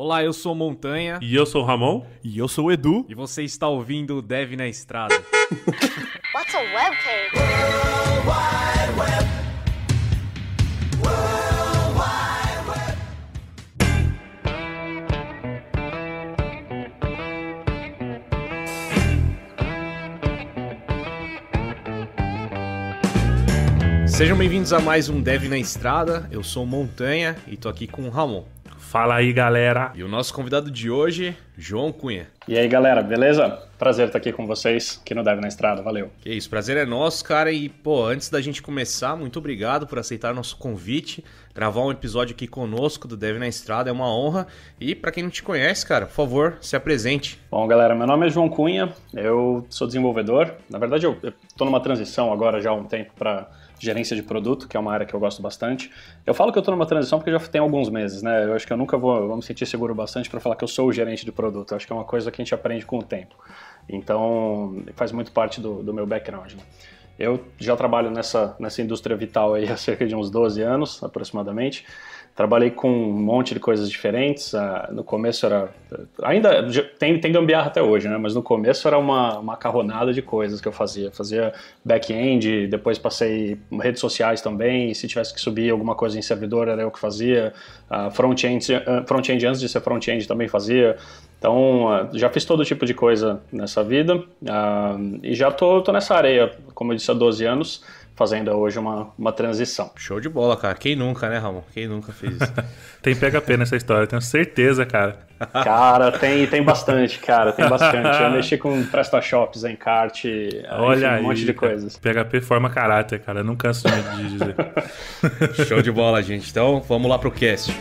Olá, eu sou Montanha. E eu sou o Ramon. E eu sou o Edu. E você está ouvindo o Dev na Estrada. What's a webcam? World Wide Web. World Wide Web. Sejam bem-vindos a mais um Dev na Estrada. Eu sou Montanha e estou aqui com o Ramon. Fala aí, galera. E o nosso convidado de hoje, João Cunha. E aí, galera, beleza? Prazer estar aqui com vocês, que não deve na estrada, valeu. Que isso, prazer é nosso, cara. E, pô, antes da gente começar, muito obrigado por aceitar nosso convite, gravar um episódio aqui conosco do Deve na Estrada, é uma honra. E para quem não te conhece, cara, por favor, se apresente. Bom, galera, meu nome é João Cunha, eu sou desenvolvedor. Na verdade, eu, eu tô numa transição agora já há um tempo para gerência de produto, que é uma área que eu gosto bastante. Eu falo que eu estou numa transição porque já tem alguns meses, né? Eu acho que eu nunca vou, vou me sentir seguro bastante para falar que eu sou o gerente de produto. Eu acho que é uma coisa que a gente aprende com o tempo. Então, faz muito parte do, do meu background. Né? Eu já trabalho nessa, nessa indústria vital aí há cerca de uns 12 anos, aproximadamente. Trabalhei com um monte de coisas diferentes. Ah, no começo era. Ainda tem, tem gambiarra até hoje, né? Mas no começo era uma macarronada de coisas que eu fazia. Fazia back-end, depois passei redes sociais também. Se tivesse que subir alguma coisa em servidor, era eu que fazia. Ah, front-end front antes de ser front-end também fazia. Então, ah, já fiz todo tipo de coisa nessa vida. e já tô, tô nessa areia, como eu disse, há 12 anos fazendo hoje uma, uma transição. Show de bola, cara. Quem nunca, né, Ramon? Quem nunca fez isso? tem PHP nessa história, tenho certeza, cara. Cara, tem, tem bastante, cara, tem bastante. Eu mexi com PrestaShops, Encart, Olha enfim, um monte de coisas. PHP forma caráter, cara. Eu não canso de dizer. Show de bola, gente. Então, vamos lá pro cast.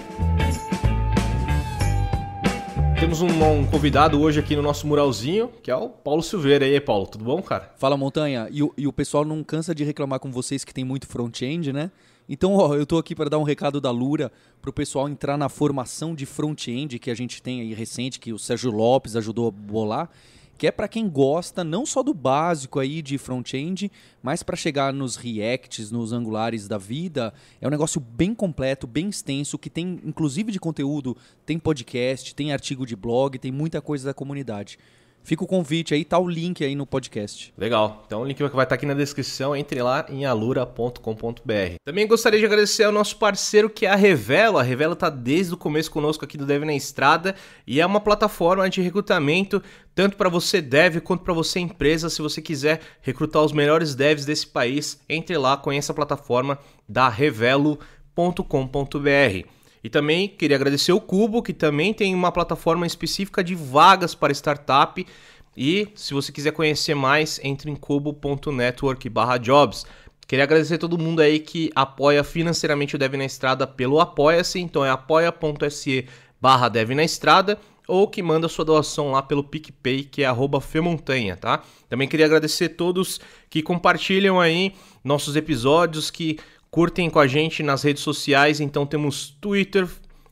Temos um, um, convidado hoje aqui no nosso muralzinho, que é o Paulo Silveira. E aí, Paulo, tudo bom, cara? Fala, Montanha. E o, e o pessoal não cansa de reclamar com vocês que tem muito front-end, né? Então, ó, eu estou aqui para dar um recado da Lura para o pessoal entrar na formação de front-end que a gente tem aí recente, que o Sérgio Lopes ajudou a bolar que é para quem gosta não só do básico aí de front-end, mas para chegar nos Reacts, nos Angulares da vida. É um negócio bem completo, bem extenso, que tem inclusive de conteúdo, tem podcast, tem artigo de blog, tem muita coisa da comunidade. Fica o convite aí, tá o link aí no podcast. Legal. Então o link vai estar aqui na descrição, entre lá em alura.com.br. Também gostaria de agradecer ao nosso parceiro que é a Revela. A Revela tá desde o começo conosco aqui do Dev na Estrada e é uma plataforma de recrutamento tanto para você dev quanto para você empresa. Se você quiser recrutar os melhores devs desse país, entre lá, conheça a plataforma da revelo.com.br. E também queria agradecer o Cubo, que também tem uma plataforma específica de vagas para startup. E se você quiser conhecer mais, entre em cubo.network/jobs. Queria agradecer a todo mundo aí que apoia financeiramente o Deve na Estrada pelo Apoia-se, então é apoia.se Deve na Estrada ou que manda sua doação lá pelo PicPay, que é arroba Femontanha, tá? Também queria agradecer a todos que compartilham aí nossos episódios, que Curtem com a gente nas redes sociais, então temos Twitter,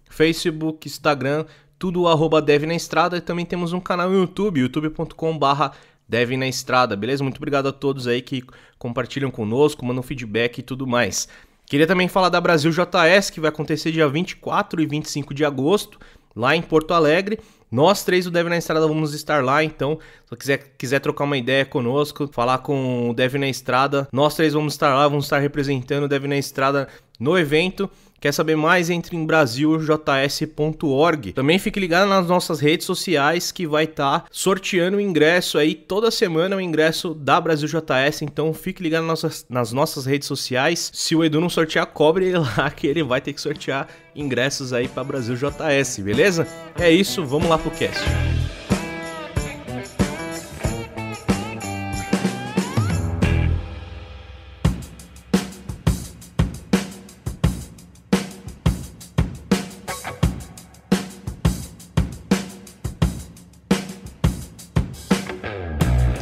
Facebook, Instagram, tudo arroba Dev na Estrada e também temos um canal no YouTube, youtube.com barra Dev na Estrada, beleza? Muito obrigado a todos aí que compartilham conosco, mandam feedback e tudo mais. Queria também falar da Brasil JS, que vai acontecer dia 24 e 25 de agosto, lá em Porto Alegre, nós três do Dev na Estrada vamos estar lá, então, se quiser, quiser trocar uma ideia conosco, falar com o Dev na Estrada, nós três vamos estar lá, vamos estar representando o Dev na Estrada no evento. Quer saber mais? Entre em brasiljs.org. Também fique ligado nas nossas redes sociais que vai estar tá sorteando o ingresso aí toda semana, o ingresso da Brasil JS. Então fique ligado nas nossas, nas nossas redes sociais. Se o Edu não sortear, cobre ele lá que ele vai ter que sortear ingressos aí para Brasil JS, beleza? É isso, vamos lá pro cast.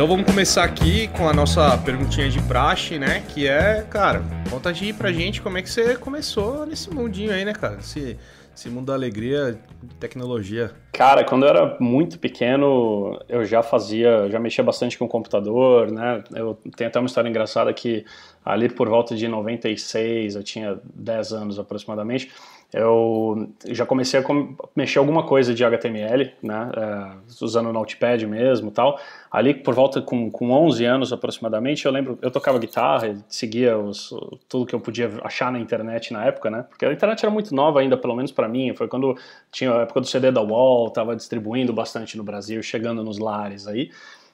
Então vamos começar aqui com a nossa perguntinha de praxe, né? Que é, cara, conta de ir pra gente como é que você começou nesse mundinho aí, né, cara? Esse, esse mundo da alegria, tecnologia. Cara, quando eu era muito pequeno, eu já fazia, já mexia bastante com o computador, né? Eu tenho até uma história engraçada que ali por volta de 96, eu tinha 10 anos aproximadamente, eu já comecei a com mexer alguma coisa de HTML, né, uh, usando o Notepad mesmo tal. Ali por volta com, com 11 anos aproximadamente, eu lembro, eu tocava guitarra, seguia os, tudo que eu podia achar na internet na época, né, porque a internet era muito nova ainda, pelo menos para mim, foi quando tinha a época do CD da Wall, estava distribuindo bastante no Brasil, chegando nos lares aí.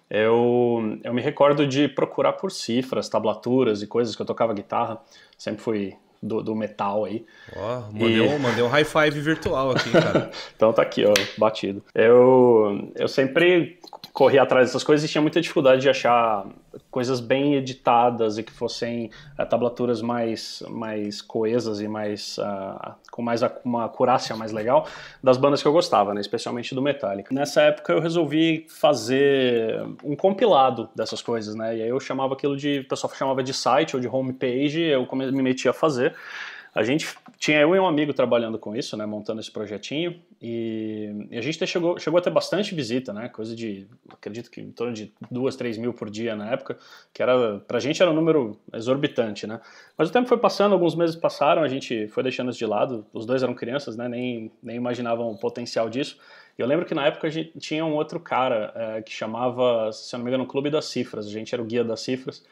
Eu, eu me recordo de procurar por cifras, tablaturas e coisas que eu tocava guitarra, sempre fui do, do metal aí. Ó, mandei, e... um, mandei um high five virtual aqui, cara. então tá aqui, ó, batido. Eu, eu sempre corri atrás dessas coisas e tinha muita dificuldade de achar coisas bem editadas e que fossem uh, tablaturas mais, mais coesas e mais uh, com mais uma acurácia mais legal das bandas que eu gostava, né? especialmente do Metallica. Nessa época eu resolvi fazer um compilado dessas coisas, né? E aí eu chamava aquilo de, o pessoal chamava de site ou de homepage, eu me metia a fazer fazer. A gente tinha eu e um amigo trabalhando com isso, né, montando esse projetinho, e, e a gente chegou, chegou a ter bastante visita, né, coisa de, acredito que em torno de duas, três mil por dia na época, que era, pra gente era um número exorbitante, né, mas o tempo foi passando, alguns meses passaram, a gente foi deixando isso de lado, os dois eram crianças, né, nem, nem imaginavam o potencial disso, eu lembro que na época a gente tinha um outro cara é, que chamava, se eu não me engano, Clube das Cifras, a gente era o guia das cifras,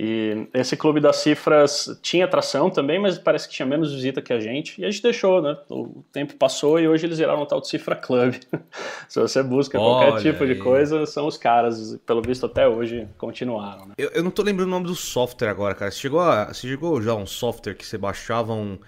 e esse clube das cifras tinha atração também, mas parece que tinha menos visita que a gente. E a gente deixou, né? O tempo passou e hoje eles viraram um tal de Cifra Club. Se você busca Olha qualquer tipo aí. de coisa, são os caras. Pelo visto, até hoje continuaram. Né? Eu, eu, não tô lembrando o nome do software agora, cara. Você chegou, a, você chegou já um software que você baixava um.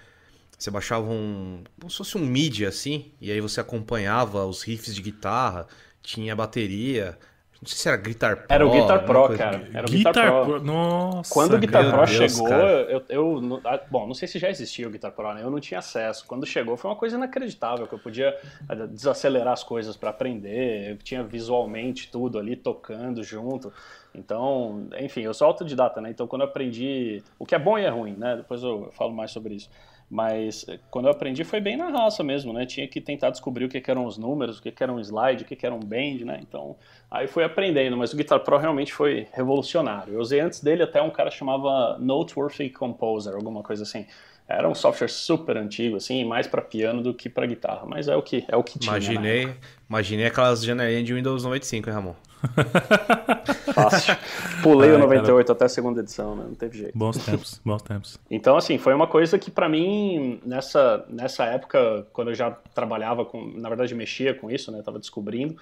Você baixava um. como se fosse um MIDI assim, e aí você acompanhava os riffs de guitarra, tinha bateria. Não sei se era Guitar Pro. Era o Guitar Pro, coisa... cara. Era o Guitar, Guitar Pro. Pro. Nossa. Quando o Guitar Pro Deus, chegou, eu, eu. Ah, bom, não sei se já existia o Guitar Pro, né? Eu não tinha acesso. Quando chegou, foi uma coisa inacreditável, que eu podia ah, desacelerar as coisas para aprender. Eu tinha visualmente tudo ali tocando junto. Então, enfim, eu sou autodidata, né? Então, quando eu aprendi. O que é bom e é ruim, né? Depois eu falo mais sobre isso. Mas eh, quando eu aprendi foi bem na raça mesmo, né? Tinha que tentar descobrir o que, que eram os números, o que, que era um slide, o que, que era um bend, né? Então, aí fui aprendendo, mas o Guitar Pro realmente foi revolucionário. Eu usei antes dele até um cara chamava Noteworthy Composer, alguma coisa assim. Era um software super antigo, assim, mais para piano do que para guitarra, mas é o que é o que tinha. Né, imaginei, imaginei aquelas janelinhas de Windows 95, hein, Ramon? Fácil. Pulei o 98 cara. até a segunda edição, né? Não teve jeito. Bons tempos, bons tempos. Então, assim, foi uma coisa que para mim, nessa, nessa época, quando eu já trabalhava com, na verdade, mexia com isso, né? Eu tava descobrindo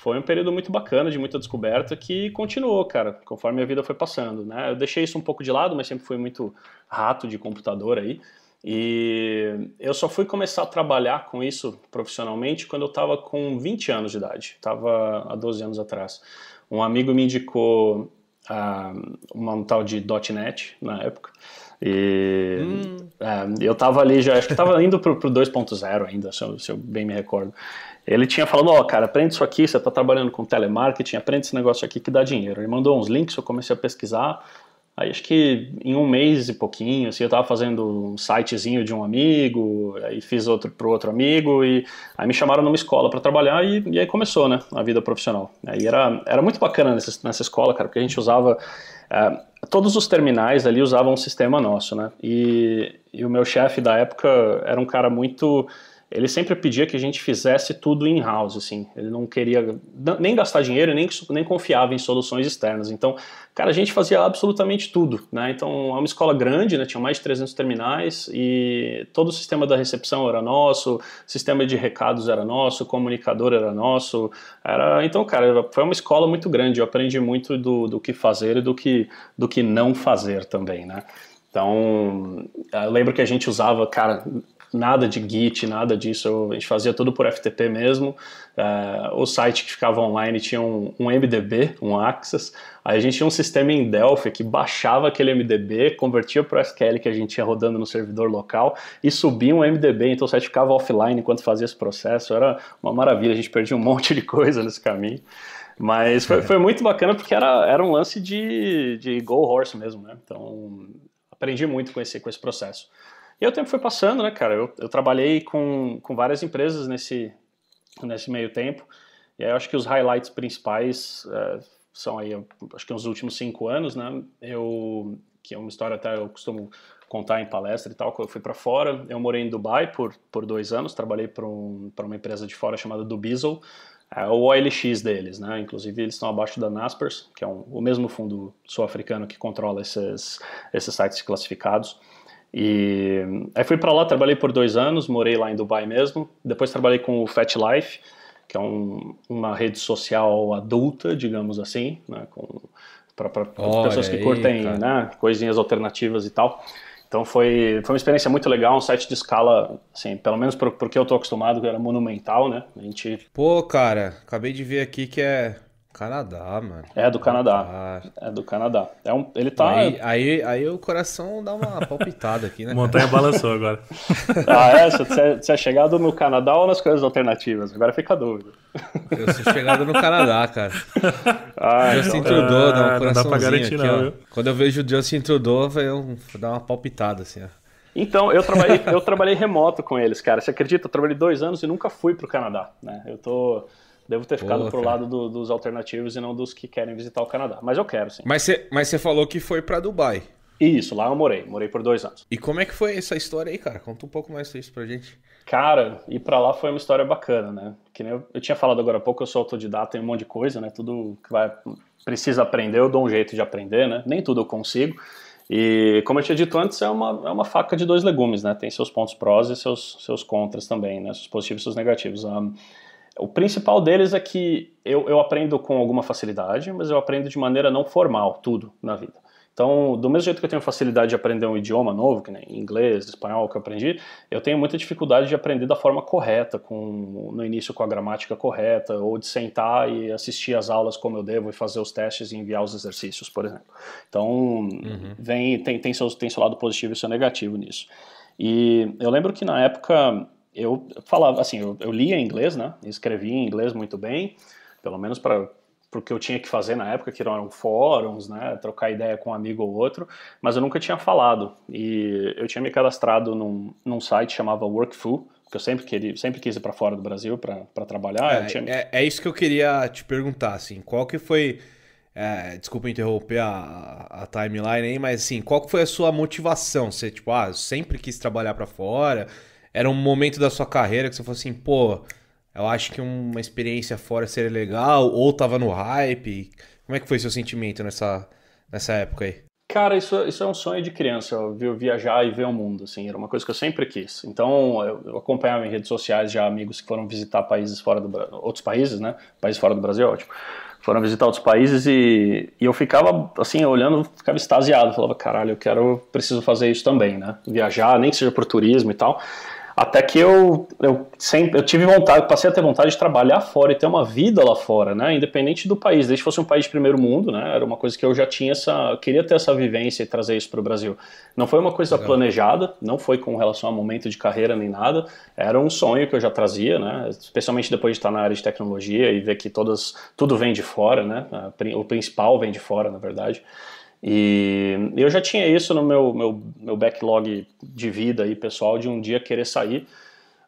foi um período muito bacana, de muita descoberta, que continuou, cara, conforme a vida foi passando, né? Eu deixei isso um pouco de lado, mas sempre fui muito rato de computador aí. E eu só fui começar a trabalhar com isso profissionalmente quando eu estava com 20 anos de idade, estava há 12 anos atrás. Um amigo me indicou uh, uma tal de .NET na época, e hum. uh, eu estava ali já, acho que estava indo para o 2.0 ainda, se eu, se eu bem me recordo. Ele tinha falado, ó, oh, cara, aprende isso aqui, você está trabalhando com telemarketing, aprende esse negócio aqui que dá dinheiro. Ele mandou uns links, eu comecei a pesquisar. Aí acho que em um mês e pouquinho, assim, eu estava fazendo um sitezinho de um amigo, aí fiz outro para outro amigo, e aí me chamaram numa escola para trabalhar e, e, aí começou, né, a vida profissional. Aí era, era muito bacana nessa, nessa escola, cara, porque a gente usava... Eh, todos os terminais ali usavam um sistema nosso, né, e, e o meu chefe da época era um cara muito ele sempre pedia que a gente fizesse tudo in-house, assim. Ele não queria nem gastar dinheiro, nem, nem confiava em soluções externas. Então, cara, a gente fazia absolutamente tudo, né? Então, é uma escola grande, né? Tinha mais de 300 terminais e todo o sistema da recepção era nosso, sistema de recados era nosso, comunicador era nosso. Era... Então, cara, foi uma escola muito grande. Eu aprendi muito do, do que fazer e do que, do que não fazer também, né? Então, eu lembro que a gente usava, cara, nada de Git, nada disso, a gente fazia tudo por FTP mesmo. É, o site que ficava online tinha um, um, MDB, um Access, aí a gente tinha um sistema em Delphi que baixava aquele MDB, convertia para o SQL que a gente tinha rodando no servidor local e subia um MDB, então o site ficava offline enquanto fazia esse processo, era uma maravilha, a gente perdia um monte de coisa nesse caminho. Mas foi, é. foi muito bacana porque era, era um lance de, de go horse mesmo, né? Então aprendi muito com esse, com esse processo. E aí o tempo foi passando, né, cara? Eu, eu trabalhei com, com várias empresas nesse, nesse meio tempo. E aí eu acho que os highlights principais uh, são aí, acho que nos últimos cinco anos, né? Eu, que é uma história até eu costumo contar em palestra e tal, quando eu fui para fora. Eu morei em Dubai por, por dois anos, trabalhei para um, pra uma empresa de fora chamada Dubizzle, é o OLX deles, né? Inclusive eles estão abaixo da Naspers, que é um, o mesmo fundo sul-africano que controla esses, esses sites classificados. E aí fui para lá, trabalhei por dois anos, morei lá em Dubai mesmo. Depois trabalhei com o Fat Life, que é um, uma rede social adulta, digamos assim, né, para pessoas que aí, curtem né, coisinhas alternativas e tal. Então foi, foi uma experiência muito legal, um site de escala, assim, pelo menos porque eu tô acostumado, que era monumental, né? A gente... Pô, cara, acabei de ver aqui que é Canadá, mano. É do Canadá. Ah. É do Canadá. É um, ele tá. Aí, aí, aí o coração dá uma palpitada aqui, né? Montanha balançou agora. ah, é? Você, você é chegado no Canadá ou nas coisas alternativas? Agora fica a dúvida. Eu sou chegado no Canadá, cara. Ah, Justin então, Trudeau dá um é, coraçãozinho dá garantir, aqui, não, Quando eu vejo o Justin Trudeau, vai dar uma palpitada, assim, ó. Então, eu trabalhei, eu trabalhei remoto com eles, cara. Você acredita? Eu trabalhei dois anos e nunca fui pro Canadá, né? Eu tô... Devo ter ficado pro lado do, dos alternativos e não dos que querem visitar o Canadá. Mas eu quero, sim. Mas você mas falou que foi para Dubai. Isso, lá eu morei. Morei por dois anos. E como é que foi essa história aí, cara? Conta um pouco mais sobre isso pra gente. Cara, ir pra lá foi uma história bacana, né? Que nem eu, eu tinha falado agora há pouco, eu sou autodidata em um monte de coisa, né? Tudo que vai, precisa aprender, eu dou um jeito de aprender, né? Nem tudo eu consigo. E como eu tinha dito antes, é uma, é uma faca de dois legumes, né? Tem seus pontos prós e seus, seus contras também, né? Seus positivos e seus negativos. Um, o principal deles é que eu, eu aprendo com alguma facilidade, mas eu aprendo de maneira não formal tudo na vida. Então, do mesmo jeito que eu tenho facilidade de aprender um idioma novo, que nem inglês, espanhol, que eu aprendi, eu tenho muita dificuldade de aprender da forma correta, com, no início com a gramática correta, ou de sentar e assistir as aulas como eu devo e fazer os testes e enviar os exercícios, por exemplo. Então, uhum. vem, tem, tem, tem seu lado positivo e seu negativo nisso. E eu lembro que na época eu falava, assim, eu, eu lia em inglês, né? Escrevia em inglês muito bem, pelo menos para o que eu tinha que fazer na época, que eram fóruns, né? Trocar ideia com um amigo ou outro, mas eu nunca tinha falado. E eu tinha me cadastrado num, num site que chamava Workful, que eu sempre, queria, sempre quis ir para fora do Brasil para trabalhar. É, tinha... é, é, isso que eu queria te perguntar, assim, qual que foi... É, desculpa interromper a, a timeline aí, mas assim, qual que foi a sua motivação? Você, tipo, ah, sempre quis trabalhar para fora, era um momento da sua carreira que você falou assim, pô, eu acho que uma experiência fora seria legal, ou tava no hype. Como é que foi seu sentimento nessa, nessa época aí? Cara, isso, isso é um sonho de criança, viu? Viajar e ver o mundo, assim, era uma coisa que eu sempre quis. Então, eu, eu acompanhava em redes sociais já amigos que foram visitar países fora do outros países, né? Países fora do Brasil, ótimo. Foram visitar outros países e, e eu ficava, assim, olhando, ficava extasiado. Falava, caralho, eu quero, preciso fazer isso também, né? Viajar, nem que seja por turismo e tal. Até que eu, eu sempre eu tive vontade, passei a ter vontade de trabalhar fora e ter uma vida lá fora, né? Independente do país, desde que fosse um país de primeiro mundo, né? Era uma coisa que eu já tinha essa, queria ter essa vivência e trazer isso para o Brasil. Não foi uma coisa Legal. planejada, não foi com relação a momento de carreira nem nada. Era um sonho que eu já trazia, né? Especialmente depois de estar na área de tecnologia e ver que todas tudo vem de fora, né? O principal vem de fora, na verdade. E eu já tinha isso no meu, meu, meu backlog de vida aí, pessoal, de um dia querer sair.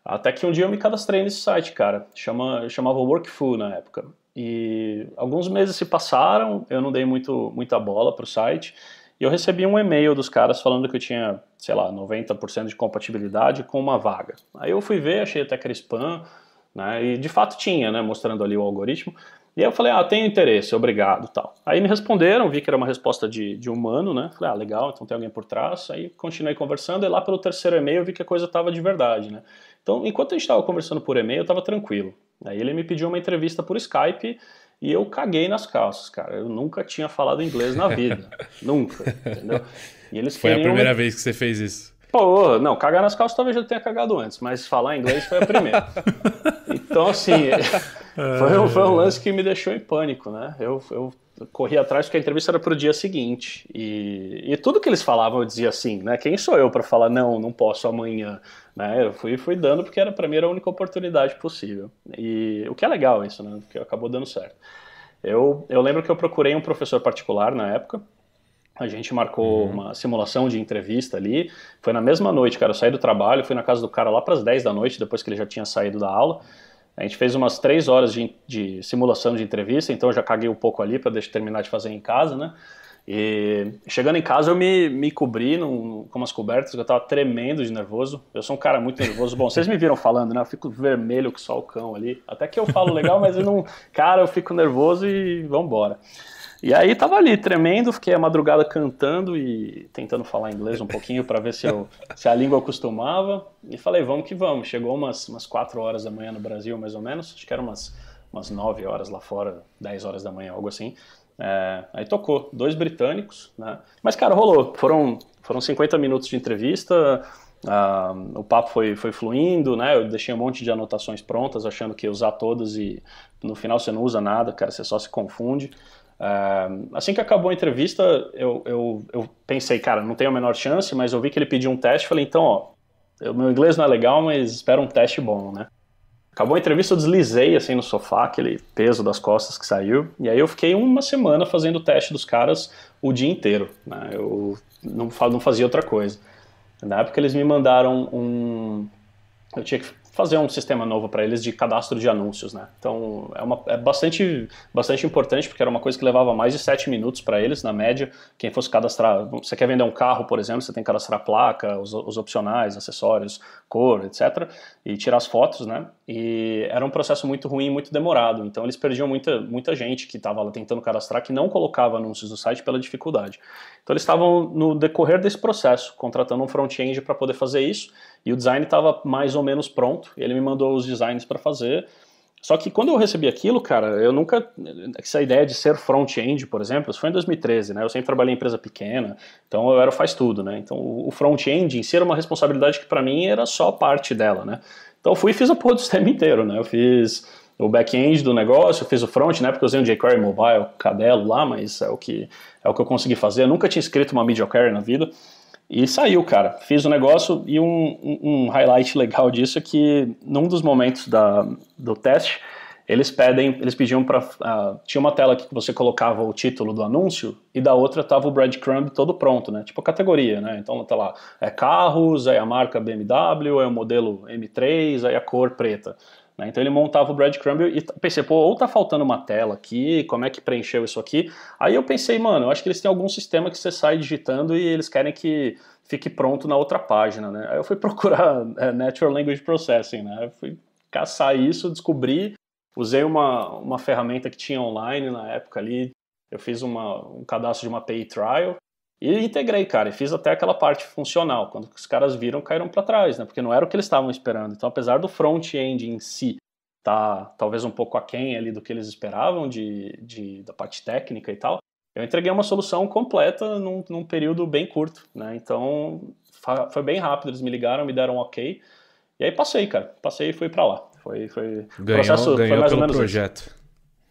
Até que um dia eu me cadastrei nesse site, cara. Chama, chamava Workful na época. E alguns meses se passaram, eu não dei muito, muita bola pro site. E eu recebi um e-mail dos caras falando que eu tinha, sei lá, 90% de compatibilidade com uma vaga. Aí eu fui ver, achei até que era spam né? E de fato tinha, né? mostrando ali o algoritmo. E aí eu falei, ah, tenho interesse, obrigado, tal. Aí me responderam, vi que era uma resposta de, de humano, né? Falei, ah, legal, então tem alguém por trás. Aí continuei conversando e lá pelo terceiro e-mail eu vi que a coisa estava de verdade, né? Então, enquanto a gente estava conversando por e-mail, eu estava tranquilo. Aí ele me pediu uma entrevista por Skype e eu caguei nas calças, cara. Eu nunca tinha falado inglês na vida, nunca, entendeu? E eles Foi a primeira vez que você fez isso. Pô, não, cagar nas calças talvez eu tenha cagado antes, mas falar inglês foi a primeira. então, assim, é. foi um, foi um lance que me deixou em pânico, né? Eu, eu corri atrás porque a entrevista era para o dia seguinte. E, e, tudo que eles falavam eu dizia assim, né? Quem sou eu para falar não, não posso amanhã? Né? Eu fui, fui dando porque era a mim era a única oportunidade possível. E o que é legal isso, né? Porque acabou dando certo. Eu, eu lembro que eu procurei um professor particular na época, a gente marcou uhum. uma simulação de entrevista ali. Foi na mesma noite, cara. Eu saí do trabalho, fui na casa do cara lá para as 10 da noite, depois que ele já tinha saído da aula. A gente fez umas 3 horas de, de simulação de entrevista, então eu já caguei um pouco ali para terminar de fazer em casa, né? E chegando em casa eu me, me cobri num, com umas cobertas, eu tava tremendo de nervoso. Eu sou um cara muito nervoso. Bom, vocês me viram falando, né? Eu fico vermelho que só o cão ali. Até que eu falo legal, mas eu não. Cara, eu fico nervoso e vambora. embora. E aí tava ali tremendo, fiquei a madrugada cantando e tentando falar inglês um pouquinho para ver se, eu, se a língua acostumava. E falei, vamos que vamos. Chegou umas, umas 4 horas da manhã no Brasil, mais ou menos. Acho que era umas, umas 9 horas lá fora, 10 horas da manhã, algo assim. É, aí tocou, dois britânicos, né? Mas, cara, rolou. Foram, foram 50 minutos de entrevista. Uh, o papo foi, foi fluindo, né? Eu deixei um monte de anotações prontas, achando que ia usar todas e no final você não usa nada, cara, você só se confunde. Ah, assim que acabou a entrevista, eu, eu, eu, pensei, cara, não tenho a menor chance, mas eu vi que ele pediu um teste, falei, então, ó, eu, meu inglês não é legal, mas espera um teste bom, né? Acabou a entrevista, eu deslizei assim no sofá, aquele peso das costas que saiu, e aí eu fiquei uma semana fazendo o teste dos caras o dia inteiro, né? Eu não, não fazia outra coisa. Na época eles me mandaram um. Eu tinha que fazer um sistema novo para eles de cadastro de anúncios, né? Então é, uma, é bastante, bastante importante porque era uma coisa que levava mais de sete minutos para eles, na média. Quem fosse cadastrar, você quer vender um carro, por exemplo, você tem que cadastrar a placa, os, os opcionais, acessórios, cor, etc. E tirar as fotos, né? E era um processo muito ruim, muito demorado. Então eles perdiam muita, muita gente que estava lá tentando cadastrar, que não colocava anúncios no site pela dificuldade. Então eles estavam no decorrer desse processo contratando um front-end para poder fazer isso e o design estava mais ou menos pronto, ele me mandou os designs para fazer. Só que quando eu recebi aquilo, cara, eu nunca. Essa ideia de ser front-end, por exemplo, isso foi em 2013, né? Eu sempre trabalhei em empresa pequena, então eu era faz tudo, né? Então o front-end em si era uma responsabilidade que para mim era só parte dela, né? Então eu fui e fiz a porra do sistema inteiro, né? Eu fiz o back-end do negócio, eu fiz o front, né? Porque eu usei um jQuery Mobile, cadelo lá, mas é o que, é o que eu consegui fazer. Eu nunca tinha escrito uma media query na vida. E saiu, cara. Fiz o um negócio e um, um, highlight legal disso é que num dos momentos da, do teste, eles pedem, eles pediam para uh, ah, tinha uma tela que você colocava o título do anúncio e da outra tava o breadcrumb todo pronto, né? Tipo a categoria, né? Então tá lá, é carros, aí a marca BMW, é o modelo M3, aí a cor preta. Né? Então ele montava o breadcrumb e pensei, pô, ou tá faltando uma tela aqui, como é que preencheu isso aqui? Aí eu pensei, mano, eu acho que eles têm algum sistema que você sai digitando e eles querem que fique pronto na outra página, né? Aí eu fui procurar é, Natural Language Processing, né? Eu fui caçar isso, descobri, usei uma, uma ferramenta que tinha online na época ali, eu fiz uma, um cadastro de uma API trial, e integrei, cara, e fiz até aquela parte funcional. Quando os caras viram, caíram para trás, né? Porque não era o que eles estavam esperando. Então, apesar do front-end em si tá talvez um pouco aquém ali do que eles esperavam de, de, da parte técnica e tal, eu entreguei uma solução completa num, num período bem curto, né? Então, foi bem rápido, eles me ligaram, me deram um ok. E aí passei, cara. Passei e fui para lá. Foi, foi... Ganhou, o processo ganhou foi mais pelo ou menos projeto. Isso.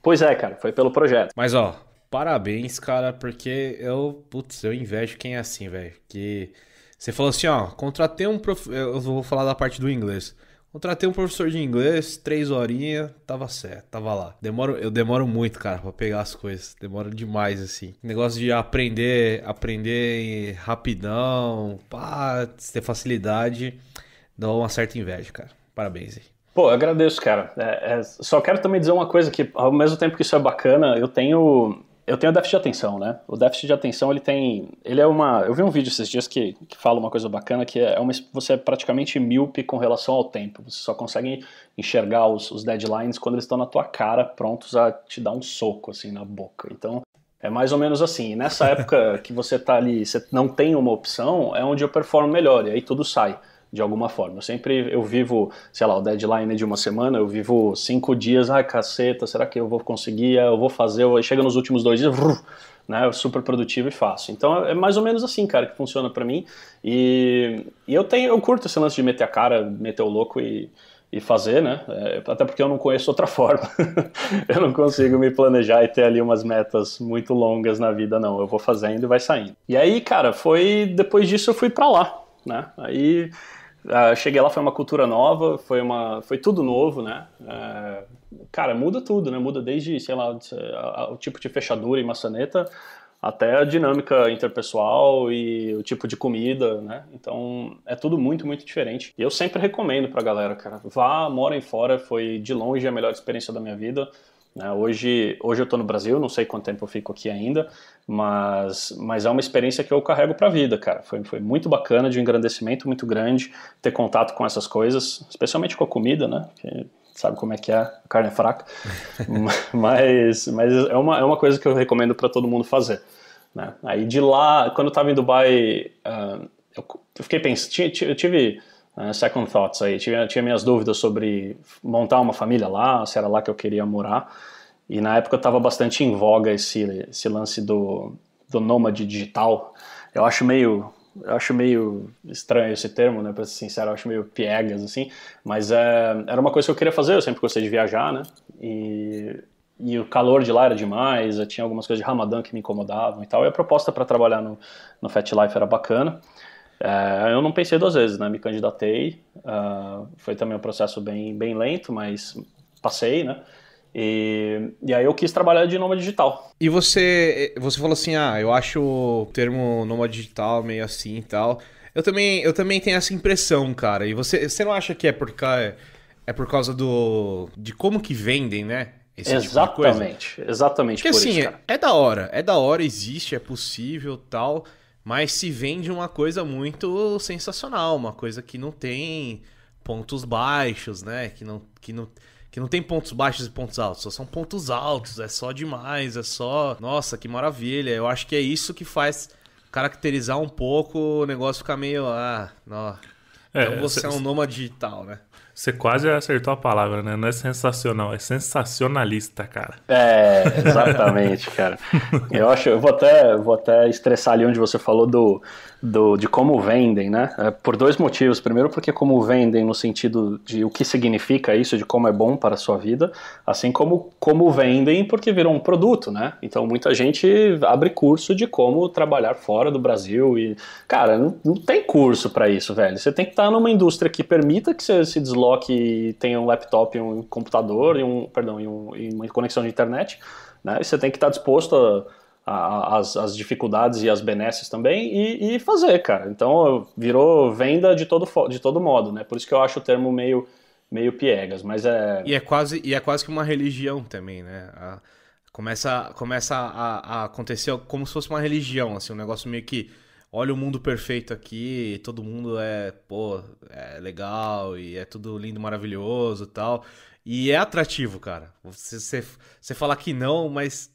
Pois é, cara, foi pelo projeto. Mas ó, parabéns, cara, porque eu, putz, eu invejo quem é assim, velho. Que você falou assim, ó, contratei um prof... eu vou falar da parte do inglês. Contratei um professor de inglês, três horinhas, tava certo, tava lá. Demoro, eu demoro muito, cara, pra pegar as coisas. Demoro demais, assim. Negócio de aprender, aprender rapidão, pá, ter facilidade, dá uma certa inveja, cara. Parabéns aí. Pô, agradeço, cara. É, é, só quero também dizer uma coisa que, ao mesmo tempo que isso é bacana, eu tenho eu tenho déficit de atenção, né? O déficit de atenção, ele tem. Ele é uma. Eu vi um vídeo esses dias que, que fala uma coisa bacana, que é, é uma, você é praticamente míope com relação ao tempo. Você só consegue enxergar os, os deadlines quando eles estão na tua cara, prontos a te dar um soco, assim, na boca. Então, é mais ou menos assim. E nessa época que você tá ali, você não tem uma opção, é onde eu performo melhor, e aí tudo sai de alguma forma. Eu sempre eu vivo, sei lá, o deadline é de uma semana, eu vivo cinco dias, ah, caceta, será que eu vou conseguir? Eu vou fazer, eu... chega nos últimos dois dias, vrr, né, super produtivo e fácil. Então é mais ou menos assim, cara, que funciona para mim. E, e, eu tenho, eu curto esse lance de meter a cara, meter o louco e e fazer, né? É, até porque eu não conheço outra forma. eu não consigo me planejar e ter ali umas metas muito longas na vida, não. Eu vou fazendo e vai saindo. E aí, cara, foi depois disso eu fui para lá, né? Aí Uh, cheguei lá, foi uma cultura nova, foi, uma, foi tudo novo, né? Uh, cara, muda tudo, né? Muda desde, sei lá, o tipo de fechadura e maçaneta até a dinâmica interpessoal e o tipo de comida, né? Então, é tudo muito, muito diferente. E eu sempre recomendo pra galera, cara. Vá, morem fora, foi de longe a melhor experiência da minha vida. Né? Hoje, hoje eu estou no Brasil, não sei quanto tempo eu fico aqui ainda, mas, mas é uma experiência que eu carrego para a vida, cara. Foi, foi muito bacana, de um engrandecimento muito grande ter contato com essas coisas, especialmente com a comida, né? Que sabe como é que é, a carne é fraca. mas mas é, uma, é uma coisa que eu recomendo para todo mundo fazer. Né? Aí de lá, quando eu estava em Dubai, uh, eu, fiquei pensando, eu tive ah, second thoughts aí. Tinha, tinha minhas dúvidas sobre montar uma família lá, se era lá que eu queria morar. E na época estava bastante em voga esse, esse lance do, do nômade digital. Eu acho meio eu acho meio estranho esse termo, né? Pra ser sincero, eu acho meio piegas, assim. Mas é, era uma coisa que eu queria fazer, eu sempre gostei de viajar, né? E, e o calor de lá era demais, eu eh, tinha algumas coisas de Ramadã que me incomodavam e tal. E a proposta para trabalhar no, no Fat Life era bacana. É, eu não pensei duas vezes, né? Me candidatei. Uh, foi também um processo bem, bem lento, mas passei, né? E, e, aí eu quis trabalhar de nômade digital. E você, você falou assim, ah, eu acho o termo nômade digital meio assim e tal. Eu também, eu também tenho essa impressão, cara. E você, você não acha que é por causa, é por causa do de como que vendem, né? Esse tipo exatamente, tipo exatamente. Porque por assim, isso, é da hora, é da hora, existe, é possível, tal. Mas se vende uma coisa muito sensacional, uma coisa que não tem pontos baixos, né? Que não, que não, que não tem pontos baixos e pontos altos, só são pontos altos, é só demais, é só. Nossa, que maravilha! Eu acho que é isso que faz caracterizar um pouco o negócio ficar meio. Ah, não. É, então você é, é um nômade digital, né? Você quase acertou a palavra, né? Não é sensacional, é sensacionalista, cara. É, exatamente, cara. Eu acho, eu vou até, vou até estressar ali onde você falou do, do, de como vendem, né? É, por dois motivos. Primeiro, porque como vendem no sentido de o que significa isso, de como é bom para a sua vida, assim como como vendem porque virou um produto, né? Então muita gente abre curso de como trabalhar fora do Brasil e, cara, não, não tem curso para isso, velho. Você tem que estar tá numa indústria que permita que você se que tem um laptop, um computador e, um, perdão, e, um, e uma conexão de internet. Né? E você tem que estar disposto às dificuldades e as benesses também e, e, fazer, cara. Então virou venda de todo, de todo modo, né? Por isso que eu acho o termo meio, meio piegas, mas é... E é quase, e é quase que uma religião também, né? A, começa começa a, a acontecer como se fosse uma religião, assim, um negócio meio que olha o mundo perfeito aqui, todo mundo é, pô, é legal e é tudo lindo, maravilhoso e tal. E é atrativo, cara. Você, você, você falar que não, mas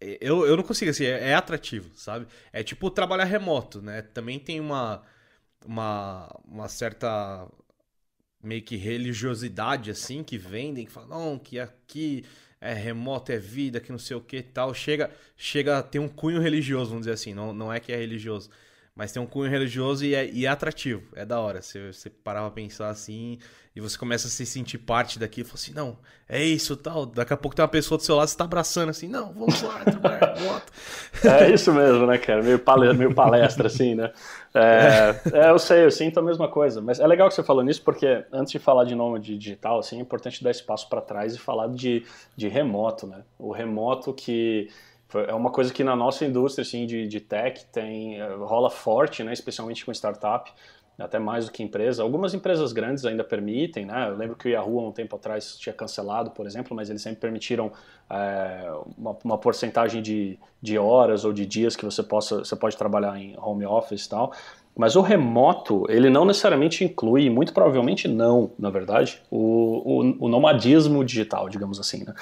eu, eu não consigo, assim, é, é atrativo, sabe? É tipo trabalhar remoto, né? Também tem uma, uma, uma certa meio que religiosidade, assim, que vendem, que falam, não, que aqui é remoto, é vida, que não sei o que tal. Chega, chega a ter um cunho religioso, vamos dizer assim. Não, não é que é religioso. Mas tem um cunho religioso e é, e é atrativo. É da hora. Você, você parava pra pensar assim e você começa a se sentir parte daquilo. Fala assim, não, é isso tal. Daqui a pouco tem uma pessoa do seu lado, você tá abraçando assim, não, vamos lá, trabalhar, tá é, é isso mesmo, né, cara? Meio palestra, meio palestra assim, né? É, é, eu sei, eu sinto a mesma coisa. Mas é legal que você falou nisso, porque antes de falar de de digital, assim, é importante dar espaço para trás e falar de, de remoto, né? O remoto que é uma coisa que na nossa indústria assim, de, de tech tem, eh, rola forte, né, especialmente com startup, até mais do que empresa. Algumas empresas grandes ainda permitem, né? Eu lembro que o Yahoo há um tempo atrás tinha cancelado, por exemplo, mas eles sempre permitiram é, uma, uma, porcentagem de, de horas ou de dias que você possa você pode trabalhar em home office e tal. Mas o remoto, ele não necessariamente inclui, muito provavelmente não, na verdade, o, o, o nomadismo digital, digamos assim. Né?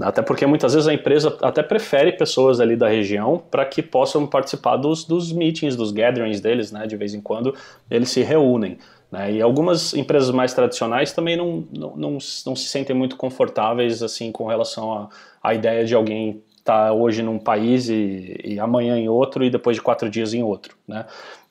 Até porque muitas vezes a empresa até prefere pessoas ali da região para que possam participar dos, dos meetings, dos gatherings deles, né? De vez em quando eles se reúnem. Né? E algumas empresas mais tradicionais também não, não, não, não, se sentem muito confortáveis assim com relação à ideia de alguém está hoje num país e, e, amanhã em outro e depois de quatro dias em outro, né?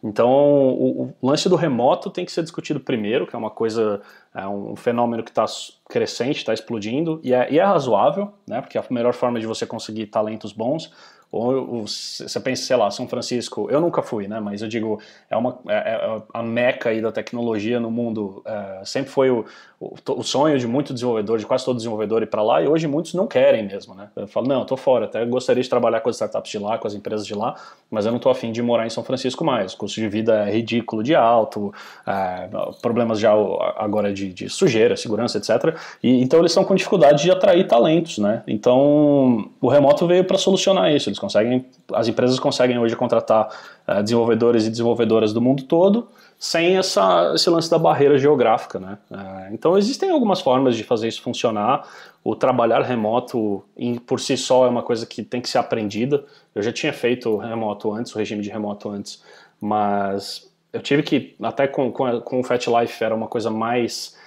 Então o, o, lance do remoto tem que ser discutido primeiro, que é uma coisa, é um fenômeno que está crescente, está explodindo e é, e é, razoável, né? Porque a melhor forma de você conseguir talentos bons ou você pensa, sei lá, São Francisco, eu nunca fui, né? Mas eu digo, é, uma, é, é, é a meca aí da tecnologia no mundo. É, sempre foi o, o, o, sonho de muito desenvolvedor, de quase todo desenvolvedor ir para lá, e hoje muitos não querem mesmo, né? Eu falo, não, eu tô fora, até gostaria de trabalhar com as startups de lá, com as empresas de lá, mas eu não tô afim de morar em São Francisco mais. O custo de vida é ridículo de alto, é, problemas já agora de, de, sujeira, segurança, etc. E, então eles estão com dificuldade de atrair talentos, né? Então o remoto veio para solucionar isso. Eles conseguem, as empresas conseguem hoje contratar uh, desenvolvedores e desenvolvedoras do mundo todo sem essa, esse lance da barreira geográfica, né? Uh, então existem algumas formas de fazer isso funcionar. O trabalhar remoto em, por si só é uma coisa que tem que ser aprendida. Eu já tinha feito remoto antes, o regime de remoto antes, mas eu tive que até com, com, com o Fat Life era uma coisa mais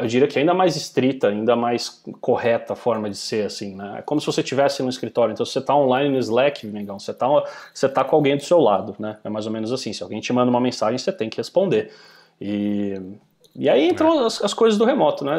eu diria que é ainda mais estrita, ainda mais correta a forma de ser, assim, né? É como se você estivesse no escritório. Então, se você está online no Slack, Mingão, você está você tá com alguém do seu lado, né? É mais ou menos assim. Se alguém te manda uma mensagem, você tem que responder. E, e aí entram é. as, as, coisas do remoto, né?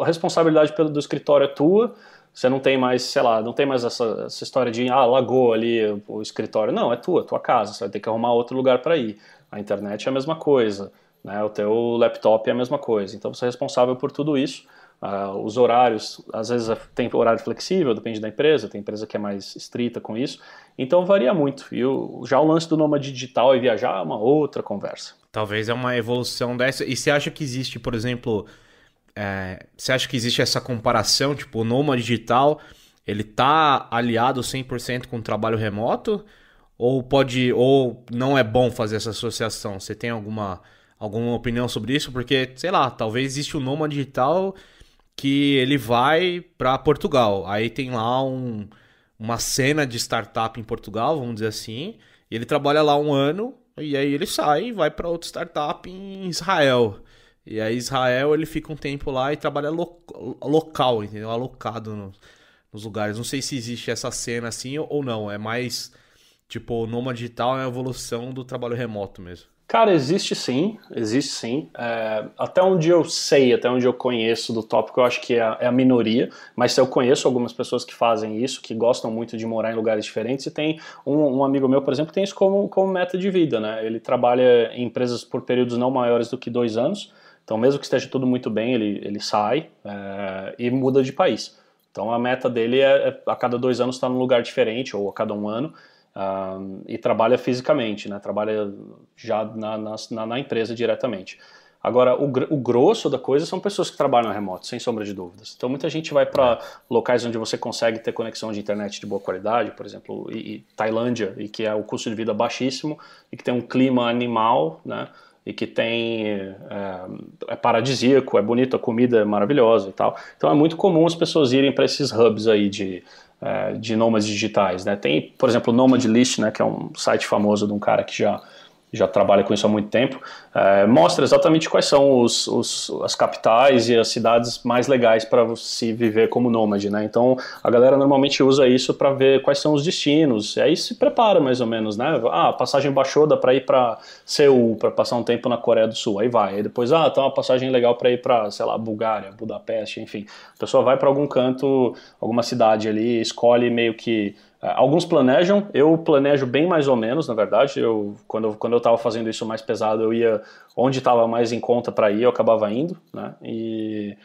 A responsabilidade pelo, do escritório é tua. Você não tem mais, sei lá, não tem mais essa, essa história de, ah, lagou ali o escritório. Não, é tua, tua casa. Você vai ter que arrumar outro lugar para ir. A internet é a mesma coisa. Né? O teu laptop é a mesma coisa. Então você é responsável por tudo isso. Uh, os horários, às vezes tem horário flexível, depende da empresa, tem empresa que é mais estrita com isso, então varia muito. E o, já o lance do nômade digital e viajar é uma outra conversa. Talvez é uma evolução dessa. E você acha que existe, por exemplo, é, você acha que existe essa comparação, tipo, o nômade digital, ele tá aliado 100% com o trabalho remoto? Ou pode, ou não é bom fazer essa associação? Você tem alguma alguma opinião sobre isso, porque, sei lá, talvez existe um nômade digital que ele vai para Portugal. Aí tem lá um, uma cena de startup em Portugal, vamos dizer assim, e ele trabalha lá um ano, e aí ele sai e vai para outra startup em Israel. E aí Israel ele fica um tempo lá e trabalha lo local, entendeu? Alocado no, nos lugares. Não sei se existe essa cena assim ou não. É mais tipo, o Noma Digital é a evolução do trabalho remoto mesmo. Cara, existe sim, existe sim. É, até onde eu sei, até onde eu conheço do tópico, eu acho que é a, é a, minoria, mas eu conheço algumas pessoas que fazem isso, que gostam muito de morar em lugares diferentes, e tem um, um, amigo meu, por exemplo, que tem isso como, como meta de vida, né? Ele trabalha em empresas por períodos não maiores do que dois anos, então mesmo que esteja tudo muito bem, ele, ele sai é, e muda de país. Então a meta dele é, é a cada dois anos estar tá num lugar diferente, ou a cada um ano, e trabalha fisicamente, né? trabalha já na, na, na empresa diretamente. Agora, o, o, grosso da coisa são pessoas que trabalham remoto, sem sombra de dúvidas. Então, muita gente vai para locais onde você consegue ter conexão de internet de boa qualidade, por exemplo, e, e Tailândia, e que é o custo de vida baixíssimo, e que tem um clima animal, né? e que tem é, é, paradisíaco, é bonito, a comida é maravilhosa e tal. Então é muito comum as pessoas irem para esses hubs aí de é, de nômades digitais. Né? Tem, por exemplo, o Nomad List, né, que é um site famoso de um cara que já já trabalha com isso há muito tempo, é, mostra exatamente quais são os, os, as capitais e as cidades mais legais para se viver como nômade, né? Então a galera normalmente usa isso para ver quais são os destinos, e aí se prepara mais ou menos, né? Ah, passagem baixou, dá para ir para Seul, para passar um tempo na Coreia do Sul, aí vai. Aí depois, ah, tá uma passagem legal para ir para, sei lá, Bulgária, Budapeste, enfim. A pessoa vai para algum canto, alguma cidade ali, escolhe meio que é, alguns planejam, eu planejo bem mais ou menos, na verdade. Eu, quando, quando eu estava fazendo isso mais pesado, eu ia onde estava mais em conta para ir, eu acabava indo, né? E,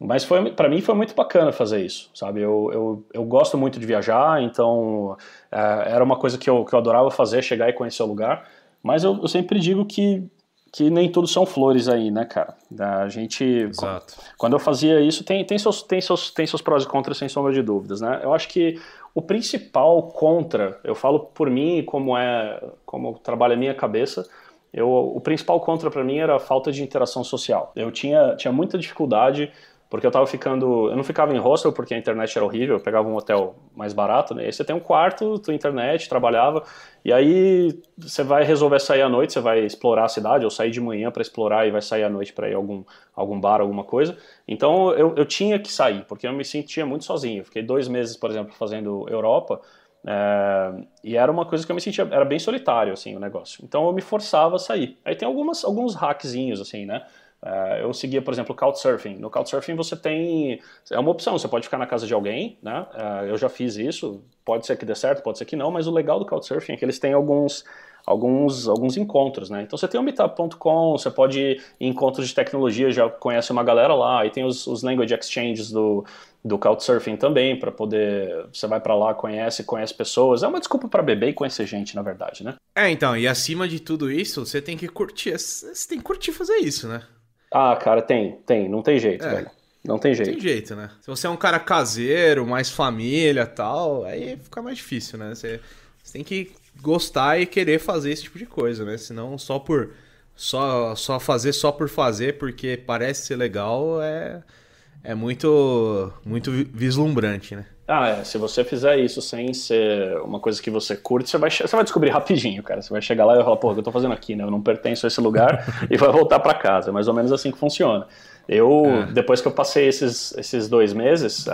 mas foi para mim foi muito bacana fazer isso, sabe? Eu, eu, eu gosto muito de viajar, então é, era uma coisa que eu, que eu adorava fazer, chegar e conhecer o lugar. Mas eu, eu sempre digo que que nem tudo são flores aí, né, cara? A gente. Exato. Quando eu fazia isso, tem, tem, seus, tem, seus, tem seus prós e contras, sem sombra de dúvidas, né? Eu acho que o principal contra, eu falo por mim como é, como trabalha a minha cabeça, eu, o principal contra para mim era a falta de interação social. Eu tinha, tinha muita dificuldade porque eu tava ficando. Eu não ficava em hostel porque a internet era horrível, eu pegava um hotel mais barato, né? aí você tem um quarto, tua internet, trabalhava. E aí você vai resolver sair à noite, você vai explorar a cidade, ou sair de manhã para explorar e vai sair à noite para ir a algum, algum bar, alguma coisa. Então eu, eu tinha que sair, porque eu me sentia muito sozinho. Eu fiquei dois meses, por exemplo, fazendo Europa. É, e era uma coisa que eu me sentia, era bem solitário assim o negócio. Então eu me forçava a sair. Aí tem algumas, alguns hackzinhos assim, né? É, eu seguia, por exemplo, Couchsurfing. No Couchsurfing você tem. É uma opção, você pode ficar na casa de alguém, né? É, eu já fiz isso, pode ser que dê certo, pode ser que não, mas o legal do Couchsurfing é que eles têm alguns. Alguns, alguns encontros, né? Então você tem o meetup.com, você pode ir em encontros de tecnologia, já conhece uma galera lá, e tem os, os language exchanges do, do Couchsurfing também, para poder. Você vai para lá, conhece, conhece pessoas. É uma desculpa para beber e conhecer gente, na verdade, né? É, então, e acima de tudo isso, você tem que curtir. Você tem que curtir fazer isso, né? Ah, cara, tem, tem, não tem jeito, é. velho. Não tem jeito. tem jeito, né? Se você é um cara caseiro, mais família tal, aí fica mais difícil, né? Você, você tem que gostar e querer fazer esse tipo de coisa, né? Senão só por. Só, só fazer só por fazer, porque parece ser legal, é, é muito, muito vislumbrante, né? Ah, é. Se você fizer isso sem ser uma coisa que você curte, você vai, você vai descobrir rapidinho, cara. Você vai chegar lá e vai falar, porra, o que eu tô fazendo aqui, né? Eu não pertenço a esse lugar e vai voltar para casa. É mais ou menos assim que funciona. Eu, é. depois que eu passei esses, esses dois meses, uh,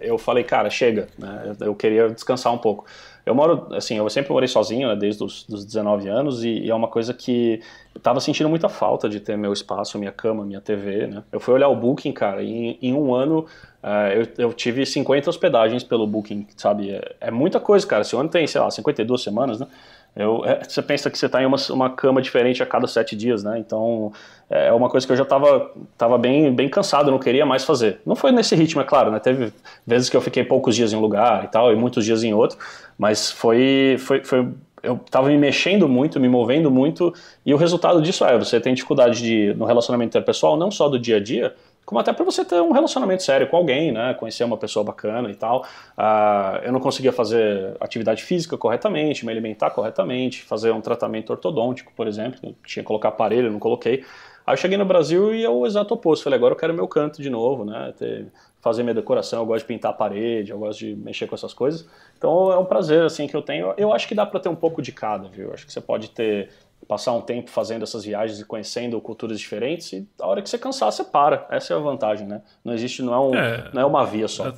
eu falei, cara, chega, né? eu queria descansar um pouco. Eu moro, assim, eu sempre morei sozinho, né, desde os dos 19 anos, e, e, é uma coisa que eu tava sentindo muita falta de ter meu espaço, minha cama, minha TV, né? Eu fui olhar o Booking, cara, e em um ano Uh, eu, eu, tive 50 hospedagens pelo Booking, sabe? É, é muita coisa, cara. Se o ano tem, sei lá, 52 semanas, né? Eu, é, você pensa que você está em uma, uma cama diferente a cada sete dias, né? Então é, é uma coisa que eu já estava tava bem, bem cansado, não queria mais fazer. Não foi nesse ritmo, é claro, né? Teve vezes que eu fiquei poucos dias em um lugar e tal, e muitos dias em outro, mas foi. foi, foi eu estava me mexendo muito, me movendo muito, e o resultado disso é você tem dificuldade de, no relacionamento interpessoal, não só do dia a dia, como até para você ter um relacionamento sério com alguém, né? Conhecer uma pessoa bacana e tal. Ah, eu não conseguia fazer atividade física corretamente, me alimentar corretamente, fazer um tratamento ortodôntico, por exemplo. tinha que colocar aparelho, não coloquei. Aí eu cheguei no Brasil e é o exato oposto. Falei, agora eu quero meu canto de novo, né? Ter, fazer minha decoração, eu gosto de pintar a parede, eu gosto de mexer com essas coisas. Então é um prazer, assim, que eu tenho. Eu acho que dá para ter um pouco de cada, viu? Eu acho que você pode ter passar um tempo fazendo essas viagens e conhecendo culturas diferentes e a hora que você cansar, você para. Essa é a vantagem, né? Não existe, não é, um, é, não é uma via só.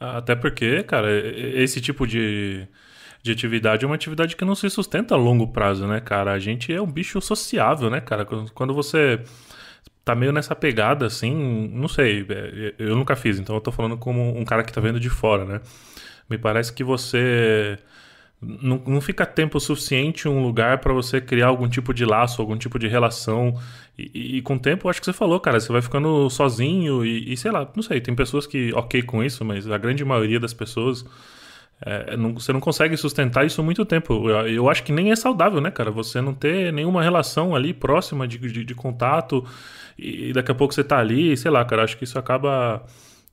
Até porque, cara, esse tipo de, de atividade é uma atividade que não se sustenta a longo prazo, né, cara? A gente é um bicho sociável, né, cara? Quando você tá meio nessa pegada, assim, não sei, é, eu nunca fiz, então eu tô falando como um cara que tá vendo de fora, né? Me parece que você... Não, não fica tempo suficiente um lugar para você criar algum tipo de laço, algum tipo de relação. E, e, com o tempo, acho que você falou, cara, você vai ficando sozinho e, e, sei lá, não sei. Tem pessoas que ok com isso, mas a grande maioria das pessoas. É, não, você não consegue sustentar isso muito tempo. Eu, eu, acho que nem é saudável, né, cara? Você não ter nenhuma relação ali próxima de, de, de contato e, daqui a pouco você tá ali, sei lá, cara. Acho que isso acaba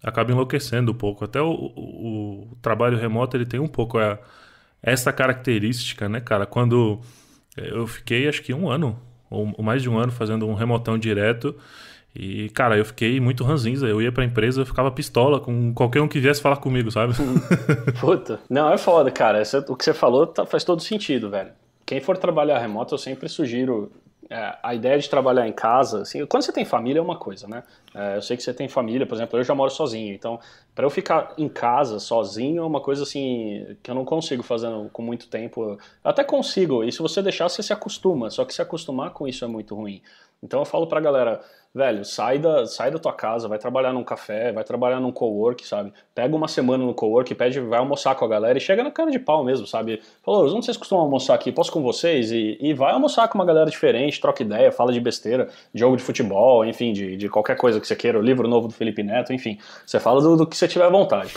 acaba enlouquecendo um pouco. Até o, o, o trabalho remoto ele tem um pouco a. É, essa característica, né, cara? Quando eu fiquei, acho que um ano, ou mais de um ano, fazendo um remotão direto. E, cara, eu fiquei muito ranzinza. Eu ia pra empresa, eu ficava pistola com qualquer um que viesse falar comigo, sabe? Hum. Puta. Não, é foda, cara. O que você falou tá, faz todo sentido, velho. Quem for trabalhar remoto, eu sempre sugiro é, a ideia de trabalhar em casa, assim, quando você tem família é uma coisa, né? É, eu sei que você tem família, por exemplo, eu já moro sozinho, então para eu ficar em casa sozinho é uma coisa assim que eu não consigo fazer com muito tempo. Eu até consigo, e se você deixar, você se acostuma, só que se acostumar com isso é muito ruim. Então eu falo pra galera, velho, sai da, sai da tua casa, vai trabalhar num café, vai trabalhar num co-work, sabe? Pega uma semana no co-work, pede, vai almoçar com a galera e chega na cara de pau mesmo, sabe? Falou, onde vocês costumam almoçar aqui? Posso com vocês? E, e vai almoçar com uma galera diferente, troca ideia, fala de besteira, jogo de futebol, enfim, de, de qualquer coisa que você queira, o livro novo do Felipe Neto, enfim. Você fala do, do que você tiver vontade.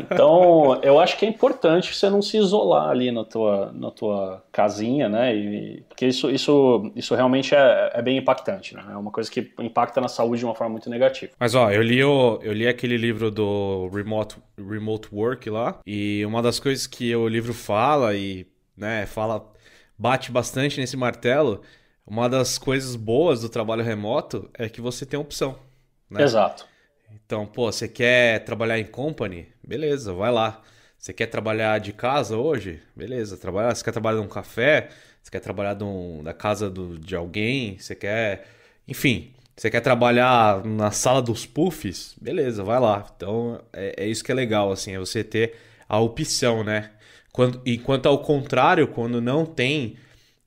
Então, eu acho que é importante você não se isolar ali na tua, na tua casinha, né? E, porque isso, isso, isso realmente é, é bem impactante, né? É uma coisa que impacta impacta na saúde de uma forma muito negativa. Mas ó, eu li, o, eu li aquele livro do Remote, Remote Work lá, e uma das coisas que o livro fala e, né, fala, bate bastante nesse martelo, uma das coisas boas do trabalho remoto é que você tem opção. Né? Exato. Então, pô, você quer trabalhar em company? Beleza, vai lá. Você quer trabalhar de casa hoje? Beleza, trabalhar. Você quer trabalhar num café? Você quer trabalhar da casa do, de alguém? Você quer. Enfim, você quer trabalhar na sala dos puffs? Beleza, vai lá. Então é, é isso que é legal, assim, é você ter a opção, né? Quando, enquanto ao contrário, quando não tem,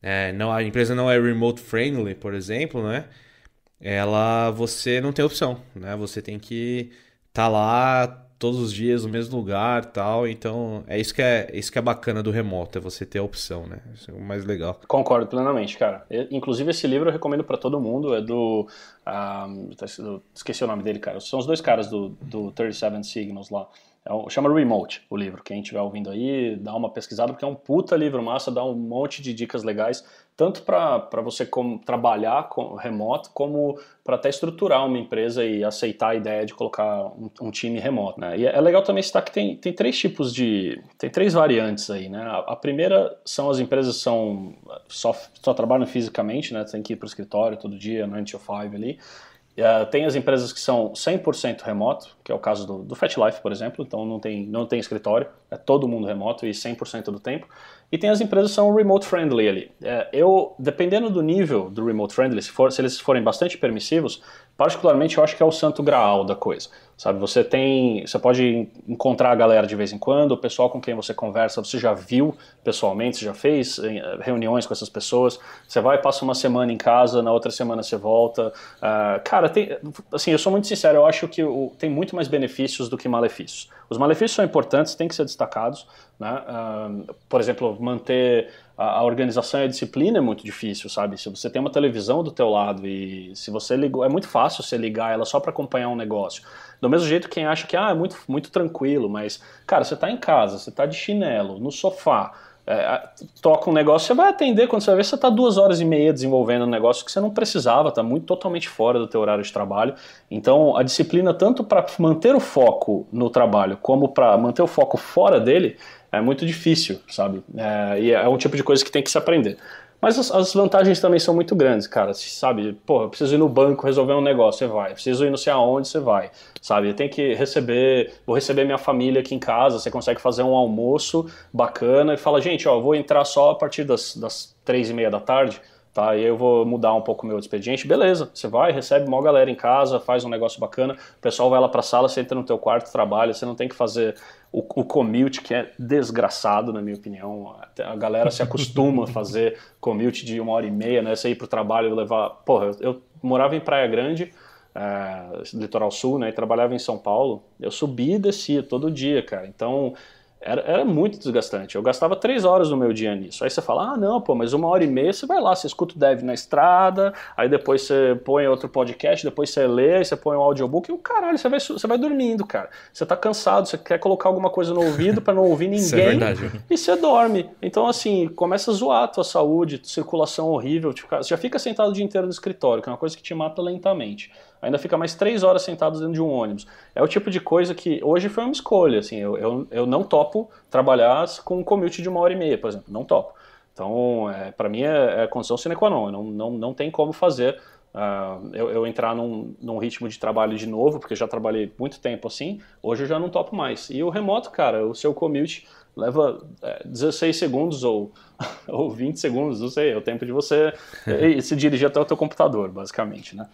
é, não, a empresa não é remote friendly, por exemplo, né? Ela, você não tem opção, né? Você tem que estar tá lá todos os dias no mesmo lugar tal. Então, é isso que é, é, isso que é bacana do remoto, é você ter a opção, né? Isso é o mais legal. Concordo plenamente, cara. Eu, inclusive, esse livro eu recomendo para todo mundo. É do. Um, ah, tá, esqueci o nome dele, cara. São os dois caras do, do 37 Signals lá. É chama Remote o livro. Quem estiver ouvindo aí, dá uma pesquisada, porque é um puta livro massa, dá um monte de dicas legais, tanto para você com, trabalhar com, remoto, como para até estruturar uma empresa e aceitar a ideia de colocar um, um time remoto. Né? E é, é legal também citar que tem, tem três tipos de. tem três variantes aí. Né? A, a primeira são as empresas que são, só, só trabalham fisicamente, né? tem que ir para o escritório todo dia, 9 to 5 ali. Ah, tem as empresas que são 100% remoto, que é o caso do, do FetLife, por exemplo, então não tem, não tem escritório, é todo mundo remoto e 100% do tempo. E tem as empresas que são remote friendly ali. É, eu, dependendo do nível do remote friendly, se, for, se eles forem bastante permissivos, particularmente eu acho que é o santo graal da coisa. Sabe, você tem, você pode encontrar a galera de vez em quando, o pessoal com quem você conversa, você já viu pessoalmente, você já fez eh, reuniões com essas pessoas. Você vai, passa uma semana em casa, na outra semana você volta. Uh, cara, tem, assim, eu sou muito sincero, eu acho que o, tem muito mais benefícios do que malefícios. Os malefícios são importantes, têm que ser destacados, né? Uh, por exemplo, manter a, organização e a disciplina é muito difícil, sabe? Se você tem uma televisão do teu lado e se você ligou, é muito fácil você ligar ela só para acompanhar um negócio. Do mesmo jeito, quem acha que ah, é muito, muito tranquilo, mas, cara, você está em casa, você está de chinelo, no sofá, é, toca um negócio, você vai atender quando você vai ver, você está duas horas e meia desenvolvendo um negócio que você não precisava, está muito totalmente fora do teu horário de trabalho. Então, a disciplina, tanto para manter o foco no trabalho, como para manter o foco fora dele, é muito difícil, sabe? É, e é um tipo de coisa que tem que se aprender. Mas as, as, vantagens também são muito grandes, cara. Sabe, pô, eu preciso ir no banco resolver um negócio, você vai. Eu preciso ir não sei aonde, você vai. Sabe, eu tenho que receber, vou receber minha família aqui em casa, você consegue fazer um almoço bacana e fala, gente, ó, vou entrar só a partir das, das três e meia da tarde, tá? E eu vou mudar um pouco o meu expediente. Beleza, você vai, recebe uma galera em casa, faz um negócio bacana, o pessoal vai lá pra sala, você entra no teu quarto, trabalha, você não tem que fazer o, o commute, que é desgraçado, na minha opinião. A galera se acostuma a fazer commute de uma hora e meia, né? Você ir pro trabalho levar... Porra, eu, eu morava em Praia Grande... É, litoral Sul, né? E trabalhava em São Paulo. Eu subia e descia todo dia, cara. Então, era, era muito desgastante. Eu gastava três horas do meu dia nisso. Aí você fala, ah, não, pô, mas uma hora e meia você vai lá, você escuta o dev na estrada, aí depois você põe outro podcast, depois você lê, aí você põe um audiobook e o caralho, você vai, você vai dormindo, cara. Você tá cansado, você quer colocar alguma coisa no ouvido para não ouvir é ninguém é e você dorme. Então, assim, começa a zoar a tua saúde, circulação horrível, tipo, você já fica sentado o dia inteiro no escritório, que é uma coisa que te mata lentamente ainda fica mais três horas sentados dentro de um ônibus. É o tipo de coisa que hoje foi uma escolha, assim, eu, eu, eu não topo trabalhar com um commute de uma hora e meia, por exemplo, não topo. Então, é, para mim é, é condição sine qua non, não, não, não tem como fazer Uh, eu, eu, entrar num, num, ritmo de trabalho de novo, porque já trabalhei muito tempo assim, hoje eu já não topo mais. E o remoto, cara, o seu commute leva é, 16 segundos ou, ou 20 segundos, não sei, é o tempo de você é, se dirigir até o teu computador, basicamente, né?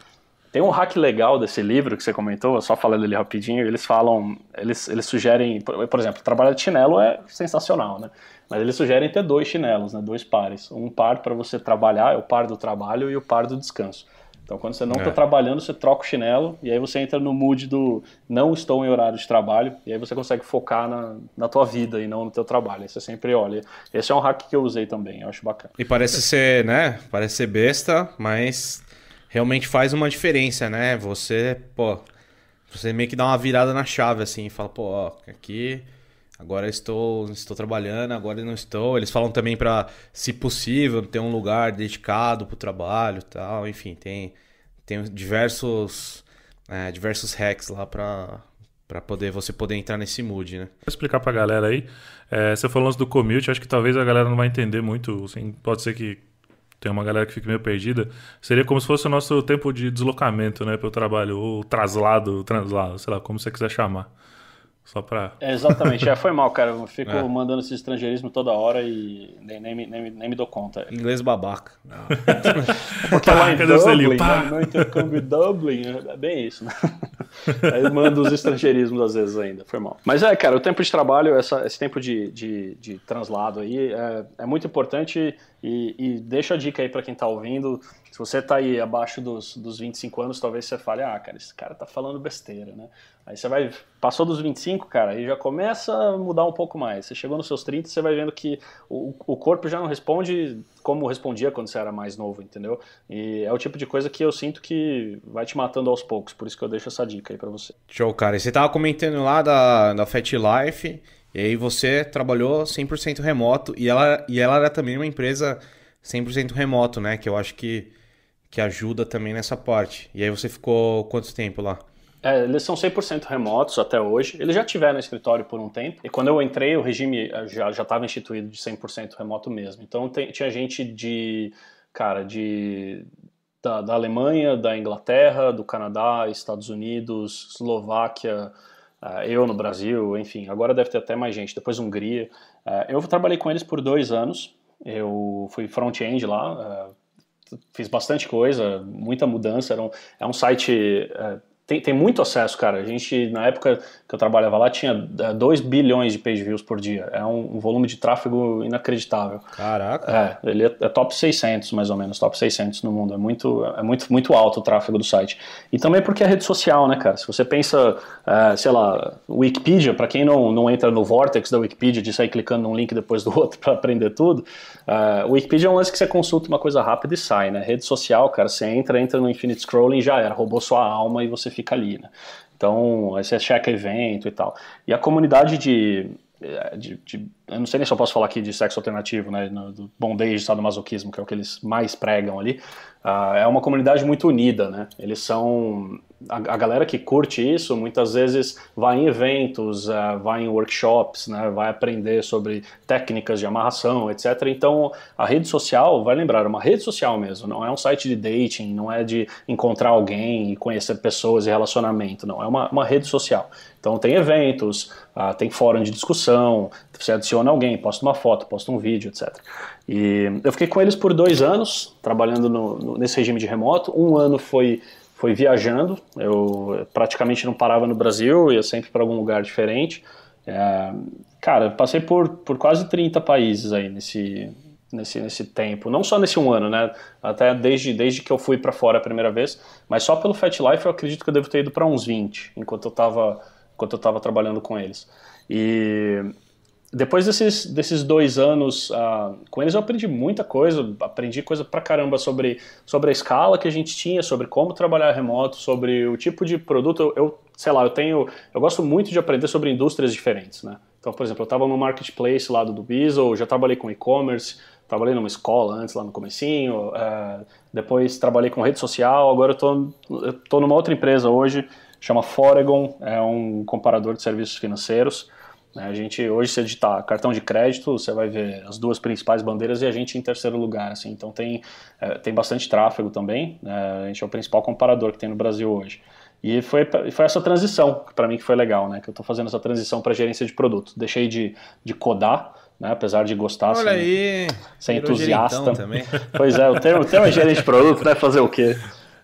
Tem um hack legal desse livro que você comentou, só falando ele rapidinho, eles falam, eles, eles sugerem, por, exemplo, trabalhar de chinelo é sensacional, né? Mas eles sugerem ter dois chinelos, né? Dois pares. Um par para você trabalhar, é o par do trabalho e o par do descanso. Então, quando você não está é. trabalhando, você troca o chinelo e aí você entra no mood do não estou em horário de trabalho e aí você consegue focar na, na tua vida e não no teu trabalho. Aí você sempre olha. Esse é um hack que eu usei também, eu acho bacana. E parece ser, né? Parece ser besta, mas realmente faz uma diferença, né? Você, pô, você meio que dá uma virada na chave, assim, fala, pô, ó, aqui, agora estou, estou trabalhando, agora não estou. Eles falam também para, se possível, ter um lugar dedicado para o trabalho tal, enfim, tem, tem diversos, é, diversos hacks lá para para poder você poder entrar nesse mood, né? Vou explicar para a galera aí. É, você falou antes do commute, acho que talvez a galera não vai entender muito. Assim, pode ser que tem uma galera que fica meio perdida. Seria como se fosse o nosso tempo de deslocamento, né, para o trabalho, ou traslado, translado, sei lá, como você quiser chamar. Só para. É, exatamente, é, foi mal, cara. Eu fico é. mandando esse estrangeirismo toda hora e nem, nem, nem, nem me dou conta. Inglês babaca. Porque lá em Dublin, né, no intercâmbio Dublin, é bem isso. Né? Aí mando os estrangeirismos às vezes ainda, foi mal. Mas é, cara, o tempo de trabalho, essa, esse tempo de, de, de translado aí é, é muito importante e, e deixa a dica aí para quem está ouvindo, se você está aí abaixo dos, dos 25 anos, talvez você fale, ah, cara, esse cara tá falando besteira, né? Aí você vai, passou dos 25, cara, aí já começa a mudar um pouco mais. Você chegou nos seus 30, você vai vendo que o, o corpo já não responde como respondia quando você era mais novo, entendeu? E é o tipo de coisa que eu sinto que vai te matando aos poucos, por isso que eu deixo essa dica aí para você. Show, cara. E você tava comentando lá da, da Fat Life, e aí você trabalhou 100% remoto e ela, e ela era também uma empresa 100% remoto, né? Que eu acho que, que ajuda também nessa parte. E aí você ficou quanto tempo lá? É, eles são 100% remotos até hoje. Eles já tiveram escritório por um tempo. E quando eu entrei, o regime eh, já estava instituído de 100% remoto mesmo. Então tem, tinha gente de, cara, de da, da Alemanha, da Inglaterra, do Canadá, Estados Unidos, Eslováquia, ah, eu no Brasil, enfim, agora deve ter até mais gente, depois Hungria. Ah, eu trabalhei com eles por dois anos, eu fui front-end lá, ah, fiz bastante coisa, muita mudança, era um, é um site eh, tem, tem muito acesso, cara. A gente, na época que eu trabalhava lá, tinha 2 eh, bilhões de page views por dia. É um, um volume de tráfego inacreditável. Caraca. É, ele é, é, top 600, mais ou menos, top 600 no mundo. É muito, é muito, muito alto o tráfego do site. E também porque é rede social, né, cara? Se você pensa, é, sei lá, Wikipedia, para quem não, não entra no vortex da Wikipedia de sair clicando num link depois do outro para aprender tudo, eh, o Wikipedia é um lance que você consulta uma coisa rápida e sai, né? Rede social, cara, você entra, entra no infinite scrolling e já era, roubou sua alma e você fica ali, né? Então, aí você checa evento e tal. E a comunidade de, eh, de, de eu não sei nem se eu posso falar aqui de sexo alternativo, né, do bondage, sadomasoquismo, que é o que eles mais pregam ali, uh, é uma comunidade muito unida, né, eles são, a, a, galera que curte isso, muitas vezes vai em eventos, uh, vai em workshops, né, vai aprender sobre técnicas de amarração, etc, então a rede social, vai lembrar, é uma rede social mesmo, não é um site de dating, não é de encontrar alguém e conhecer pessoas e relacionamento, não, é uma, uma rede social, então tem eventos, uh, tem fórum de discussão, você adiciona adiciono alguém, posto uma foto, posto um vídeo, etc. E eu fiquei com eles por dois anos, trabalhando no, no, nesse regime de remoto. Um ano foi, foi viajando, eu eh, praticamente não parava no Brasil, ia sempre para algum lugar diferente. É, cara, passei por, por quase 30 países aí nesse, nesse, nesse tempo, não só nesse um ano, né? Até desde, desde que eu fui para fora a primeira vez, mas só pelo Fat Life eu acredito que eu devo ter ido para uns 20, enquanto eu estava enquanto eu estava trabalhando com eles. E depois desses, desses dois anos uh, com eles, eu aprendi muita coisa, aprendi coisa pra caramba sobre, sobre a escala que a gente tinha, sobre como trabalhar remoto, sobre o tipo de produto. Eu, eu sei lá, eu tenho. Eu gosto muito de aprender sobre indústrias diferentes, né? Então, por exemplo, eu estava no marketplace lado do Bizzle, já trabalhei com e-commerce, trabalhei numa escola antes, lá no comecinho, uh, depois trabalhei com rede social, agora eu tô, eu tô numa outra empresa hoje, chama Foregon, é um comparador de serviços financeiros. Né, a gente hoje se digitar cartão de crédito, você vai ver as duas principais bandeiras e a gente em terceiro lugar, assim. Então tem, é, tem bastante tráfego também. Né? A gente é o principal comparador que tem no Brasil hoje. E foi, foi essa transição para mim que foi legal, né? Que eu estou fazendo essa transição para gerência de produto. Deixei de, de codar, né? Apesar de gostar, Olha ser, assim, aí, ser entusiasta. Também. Pois é, o termo, o termo é gerente de produto, né? Fazer o quê?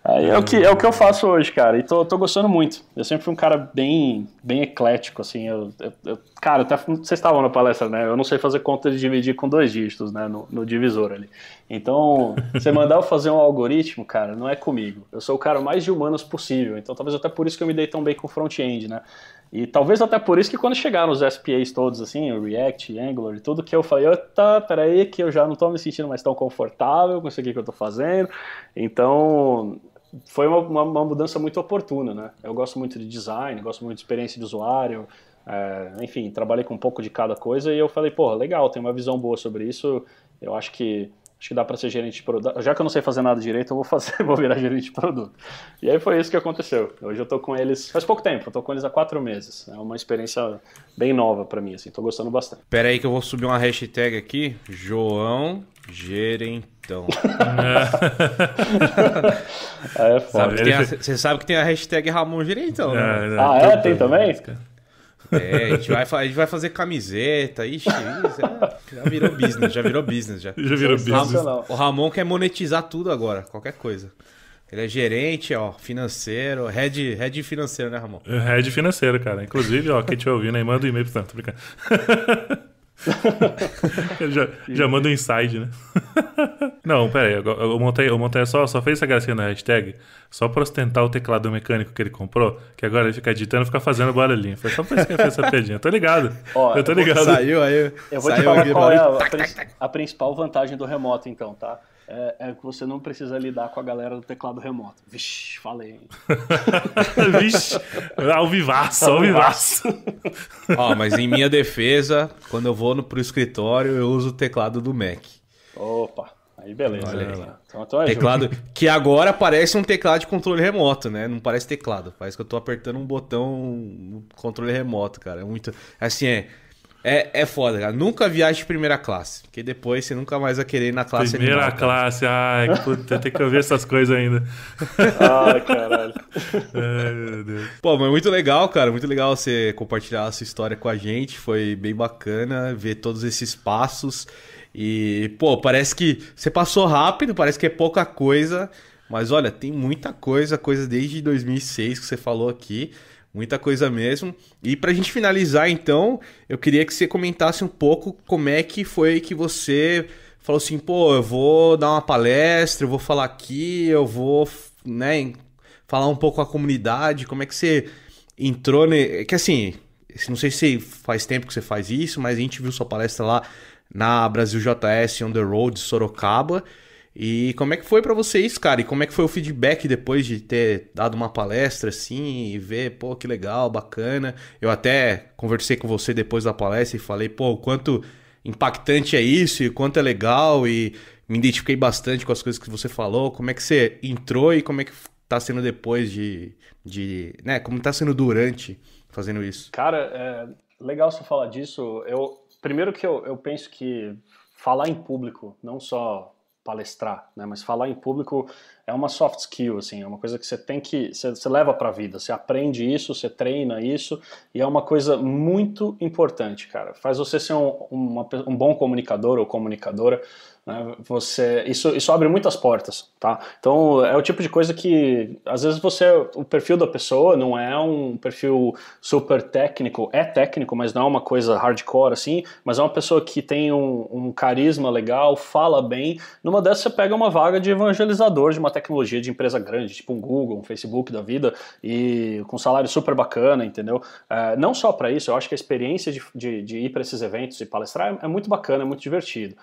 Aí é o que, uhum. é o que eu faço hoje, cara. E tô, tô gostando muito. Eu sempre fui um cara bem, bem eclético, assim. Eu, eu, eu cara, até vocês estavam na palestra, né? Eu não sei fazer conta de dividir com dois dígitos, né? No, no divisor ali. Então, você mandar eu fazer um algoritmo, cara, não é comigo. Eu sou o cara mais de humanos possível. Então, talvez até por isso que eu me dei tão bem com front-end, né? E talvez até por isso que quando chegaram os SPAs todos, assim, o React, Angular e tudo, que eu falei, tá, peraí, que eu já não tô me sentindo mais tão confortável com isso aqui que eu tô fazendo. Então, foi uma, uma, uma, mudança muito oportuna, né? Eu gosto muito de design, gosto muito de experiência de usuário, é, enfim, trabalhei com um pouco de cada coisa e eu falei, porra, legal, tem uma visão boa sobre isso, eu acho que acho que dá para ser gerente de produto. Já que eu não sei fazer nada direito, eu vou fazer, vou virar gerente de produto. E aí foi isso que aconteceu. Hoje eu tô com eles faz pouco tempo, eu tô com eles há quatro meses. É uma experiência bem nova para mim, assim, tô gostando bastante. Pera aí que eu vou subir uma hashtag aqui, João Gerente então. é, é foda. Você sabe, que tem a hashtag Ramon Direitão, né? É, não, né? ah, é? tem também? Né? É, a gente, vai, a gente vai fazer camiseta, ixi, já, já virou business, já virou business. Já, já virou business. O Ramon quer monetizar tudo agora, qualquer coisa. Ele é gerente, ó, financeiro, head, head financeiro, né, Ramon? É, head financeiro, cara. Inclusive, ó, quem estiver ouvindo aí, manda um e-mail pra tanto, brincando. já, já manda um inside, né? Não, pera aí, eu, montei, eu montei só, só fez essa gracinha na hashtag só pra ostentar o teclado mecânico que ele comprou, que agora ele fica digitando e fica fazendo barulhinho. Foi só por isso que ele fez essa pedinha. Tô ligado. Ó, eu tô ligado. Saiu aí. Eu vou te falar qual é a, a principal vantagem do remoto, então, tá? É, é, que você não precisa lidar com a galera do teclado remoto. Vixe, falei. Vixe, ao vivaço, ao vivaço. Ó, mas em minha defesa, quando eu vou no, pro escritório, eu uso o teclado do Mac. Opa, aí beleza. Olha aí. Então, então é teclado que agora parece um teclado de controle remoto, né? Não parece teclado, parece que eu tô apertando um botão no controle remoto, cara. É muito assim, é é, é foda, cara. Nunca viaje de primeira classe. Porque depois você nunca mais vai querer ir na classe Primeira animal, classe, ai, puta, tem que ouvir essas coisas ainda. ai, caralho. ai, meu Deus. Pô, mas muito legal, cara. Muito legal você compartilhar a sua história com a gente. Foi bem bacana ver todos esses passos. E, pô, parece que você passou rápido, parece que é pouca coisa. Mas olha, tem muita coisa, coisa desde 2006 que você falou aqui. Muita coisa mesmo. E para a gente finalizar, então, eu queria que você comentasse um pouco como é que foi que você falou assim, pô, eu vou dar uma palestra, eu vou falar aqui, eu vou, né, falar um pouco com a comunidade, como é que você entrou, ne... É que assim, não sei se faz tempo que você faz isso, mas a gente viu sua palestra lá na Brasil JS on the road Sorocaba. E como é que foi para vocês, cara? E como é que foi o feedback depois de ter dado uma palestra assim e ver, pô, que legal, bacana. Eu até conversei com você depois da palestra e falei, pô, o quanto impactante é isso e quanto é legal e me identifiquei bastante com as coisas que você falou. Como é que você entrou e como é que tá sendo depois de, de né, como tá sendo durante fazendo isso? Cara, é legal você falar disso. Eu primeiro que eu, eu penso que falar em público, não só palestrar, né? Mas falar em público é uma soft skill, assim, é uma coisa que você tem que, você, você leva para a vida, você aprende isso, você treina isso e é uma coisa muito importante, cara. Faz você ser um, uma, um bom comunicador ou comunicadora, né? Você, isso, isso abre muitas portas, tá? Então é o tipo de coisa que às vezes você, o perfil da pessoa não é um perfil super técnico, é técnico, mas não é uma coisa hardcore assim, mas é uma pessoa que tem um, um carisma legal, fala bem. Numa dessas você pega uma vaga de evangelizador de uma tecnologia de empresa grande, tipo um Google, um Facebook da vida, e com salário super bacana, entendeu? É, não só para isso, eu acho que a experiência de, de, de ir para esses eventos e palestrar é, é muito bacana, é muito divertido.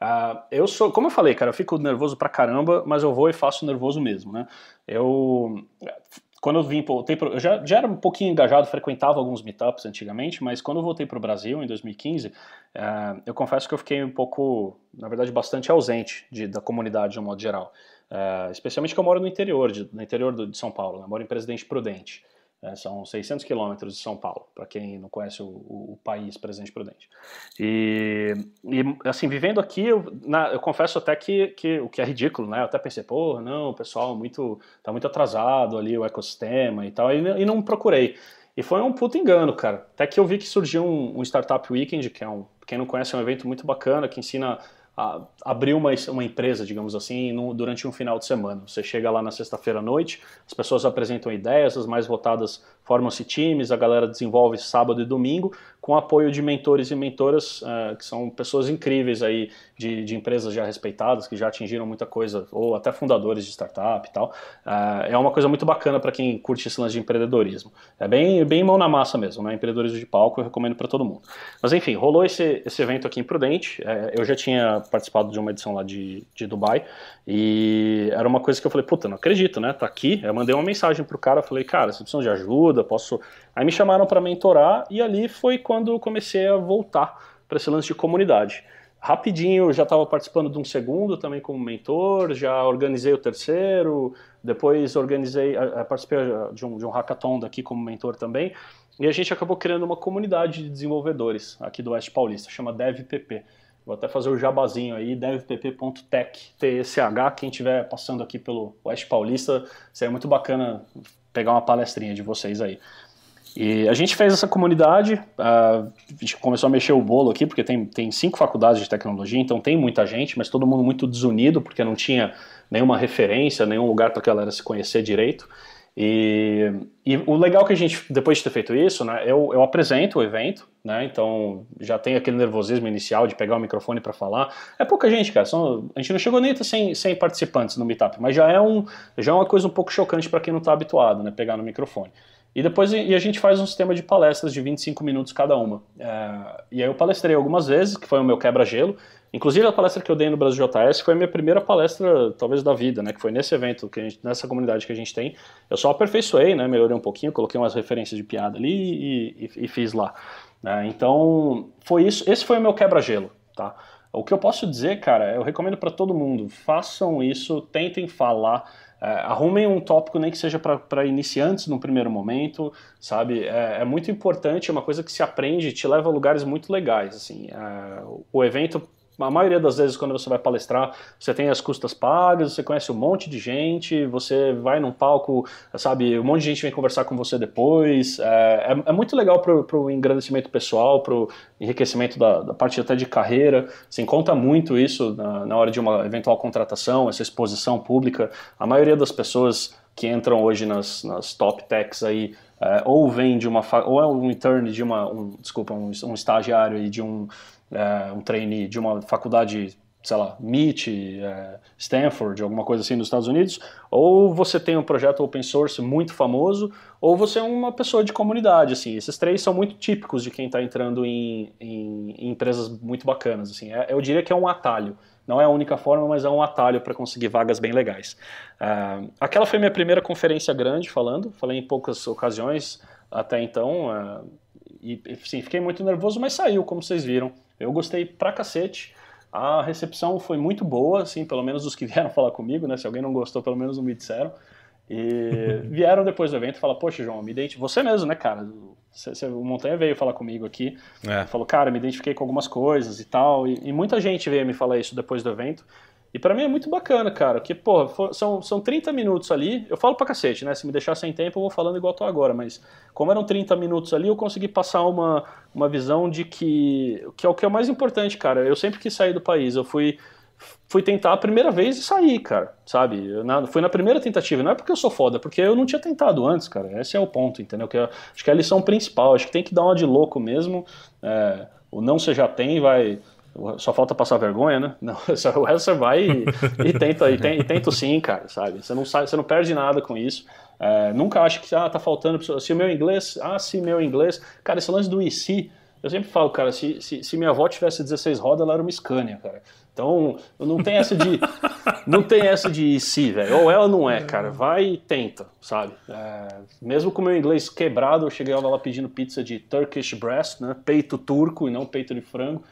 Uh, eu sou, como eu falei, cara, eu fico nervoso pra caramba, mas eu vou e faço nervoso mesmo, né? Eu quando eu vim, eu já, já, era um pouquinho engajado, frequentava alguns meetups antigamente, mas quando eu voltei para o Brasil em 2015, uh, ah, eu confesso que eu fiquei um pouco, na verdade, bastante ausente de, da comunidade de um modo geral. Uh, especialmente que eu moro no interior, de, no interior do, de São Paulo, né? eu moro em Presidente Prudente. É, são 600 quilômetros de São Paulo, para quem não conhece o, o, o, país Presidente Prudente. E, e assim, vivendo aqui, eu, na, eu confesso até que, que, o que é ridículo, né? Eu até pensei, pô, não, o pessoal muito, tá muito atrasado ali, o ecossistema e tal, e, e não procurei. E foi um puto engano, cara. Até que eu vi que surgiu um, um Startup Weekend, que é um, quem não conhece, é um evento muito bacana, que ensina a, abrir uma, uma empresa, digamos assim, no, durante um final de semana. Você chega lá na sexta-feira à noite, as pessoas apresentam ideias, as mais votadas formam-se times, a galera desenvolve sábado e domingo, com apoio de mentores e mentoras, uh, que são pessoas incríveis aí, de, de, empresas já respeitadas, que já atingiram muita coisa, ou até fundadores de startup e tal. Uh, é uma coisa muito bacana para quem curte esse lance de empreendedorismo. É bem, bem mão na massa mesmo, né? Empreendedorismo de palco, eu recomendo para todo mundo. Mas enfim, rolou esse, esse evento aqui em Prudente, uh, eu já tinha participado de uma edição lá de, de Dubai, e era uma coisa que eu falei, puta, não acredito, né? Tá aqui. Eu mandei uma mensagem pro cara, falei, cara, você precisa de ajuda, ajuda, posso. Aí me chamaram para mentorar e ali foi quando eu comecei a voltar para esse lance de comunidade. Rapidinho já estava participando de um segundo também como mentor, já organizei o terceiro, depois organizei, participei ah, de um, de um hackathon daqui como mentor também, e a gente acabou criando uma comunidade de desenvolvedores aqui do Oeste Paulista, chama DevPP. Vou até fazer o jabazinho aí, devpp.tech, t h Quem estiver passando aqui pelo Oeste Paulista, seria é muito bacana pegar uma palestrinha de vocês aí. E a gente fez essa comunidade, ah, a gente começou a mexer o bolo aqui, porque tem, tem cinco faculdades de tecnologia, então tem muita gente, mas todo mundo muito desunido, porque não tinha nenhuma referência, nenhum lugar para a galera se conhecer direito. E, e, o legal que a gente, depois de ter feito isso, né, eu, eu apresento o evento, né, então já tem aquele nervosismo inicial de pegar o microfone para falar. É pouca gente, cara, são, a gente não chegou nem a 100, 100 participantes no Meetup, mas já é, um, já é uma coisa um pouco chocante para quem não está habituado, né, pegar no microfone. E depois e a gente faz um sistema de palestras de 25 minutos cada uma. É, e aí eu palestrei algumas vezes, que foi o meu quebra-gelo. Inclusive a palestra que eu dei no Brasil JS foi a minha primeira palestra, talvez da vida, né? Que foi nesse evento que gente, nessa comunidade que a gente tem. Eu só aperfeiçoei, né? Melhorei um pouquinho, coloquei umas referências de piada ali e, e, e fiz lá. Né? Então foi isso. Esse foi o meu quebra-gelo, tá? O que eu posso dizer, cara, eu recomendo para todo mundo: façam isso, tentem falar. É, arrumem um tópico, nem que seja para iniciantes no primeiro momento, sabe? É, é, muito importante, é uma coisa que se aprende, te leva a lugares muito legais. Assim, é, o evento a maioria das vezes, quando você vai palestrar, você tem as custas pagas, você conhece um monte de gente, você vai num palco, sabe, um monte de gente vem conversar com você depois. É, é, é muito legal para o engrandecimento pessoal, para o enriquecimento da, da, parte até de carreira. se conta muito isso na, na hora de uma eventual contratação, essa exposição pública. A maioria das pessoas que entram hoje nas, nas top techs aí é, ou vem de uma ou é um intern de uma um, desculpa um, um estagiário de um é, um trainee de uma faculdade, sei lá, MIT, é, Stanford, alguma coisa assim nos Estados Unidos, ou você tem um projeto open source muito famoso, ou você é uma pessoa de comunidade, assim. Esses três são muito típicos de quem está entrando em, em, em, empresas muito bacanas, assim. É, eu diria que é um atalho. Não é a única forma, mas é um atalho para conseguir vagas bem legais. É, aquela foi minha primeira conferência grande falando, falei em poucas ocasiões até então, é, e, sim, fiquei muito nervoso, mas saiu, como vocês viram. Eu gostei pra cacete. A recepção foi muito boa, assim, pelo menos os que vieram falar comigo, né? Se alguém não gostou, pelo menos não me disseram. E vieram depois do evento e falaram, poxa, João, me identifiquei. Você mesmo, né, cara? O Montanha veio falar comigo aqui. É. Falou, cara, me identifiquei com algumas coisas e tal. E, e muita gente veio me falar isso depois do evento. E para mim é muito bacana, cara, que, porra, são, são 30 minutos ali, eu falo pra cacete, né, se me deixar sem tempo eu vou falando igual tô agora, mas como eram 30 minutos ali, eu consegui passar uma, uma visão de que, que é o que é mais importante, cara, eu sempre quis sair do país, eu fui, fui tentar a primeira vez e saí, cara, sabe, eu, na, na primeira tentativa, não é porque eu sou foda, é porque eu não tinha tentado antes, cara, esse é o ponto, entendeu, que é, acho que é a lição principal, acho que tem que dar uma de louco mesmo, é, o não você já tem vai só falta passar vergonha, né? Não, o resto você vai e, e tenta, e, tem, e tenta sim, cara, sabe? Você não, sabe, você não perde nada com isso. É, nunca acho que, ah, tá faltando, se o meu inglês, ah, se meu inglês. Cara, esse lance do e se, eu sempre falo, cara, se, se, se, minha avó tivesse 16 rodas, ela era uma Scania, cara. Então, não tem essa de. não tem essa de se, velho. Ou ela não é, cara. Vai e tenta, sabe? É, mesmo com o meu inglês quebrado, eu cheguei lá pedindo pizza de Turkish breast, né? Peito turco e não peito de frango.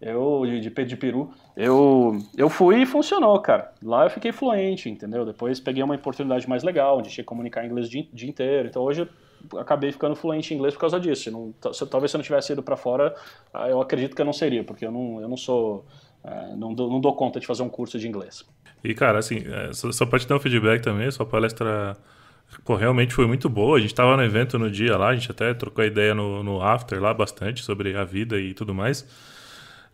Eu, de, de, de peru, eu, eu fui e funcionou, cara. Lá eu fiquei fluente, entendeu? Depois peguei uma oportunidade mais legal, onde tinha que comunicar inglês o dia, dia inteiro. Então hoje eu acabei ficando fluente em inglês por causa disso. Não, se, talvez se eu não tivesse ido para fora, ah, eu acredito que eu não seria, porque eu não, eu não sou. É, não dou, não dou conta de fazer um curso de inglês. E, cara, assim, é, só, só pra te dar um feedback também, sua palestra Pô, realmente foi muito boa. A gente estava no evento no dia lá, a gente até trocou ideia no, no after lá bastante sobre a vida e tudo mais.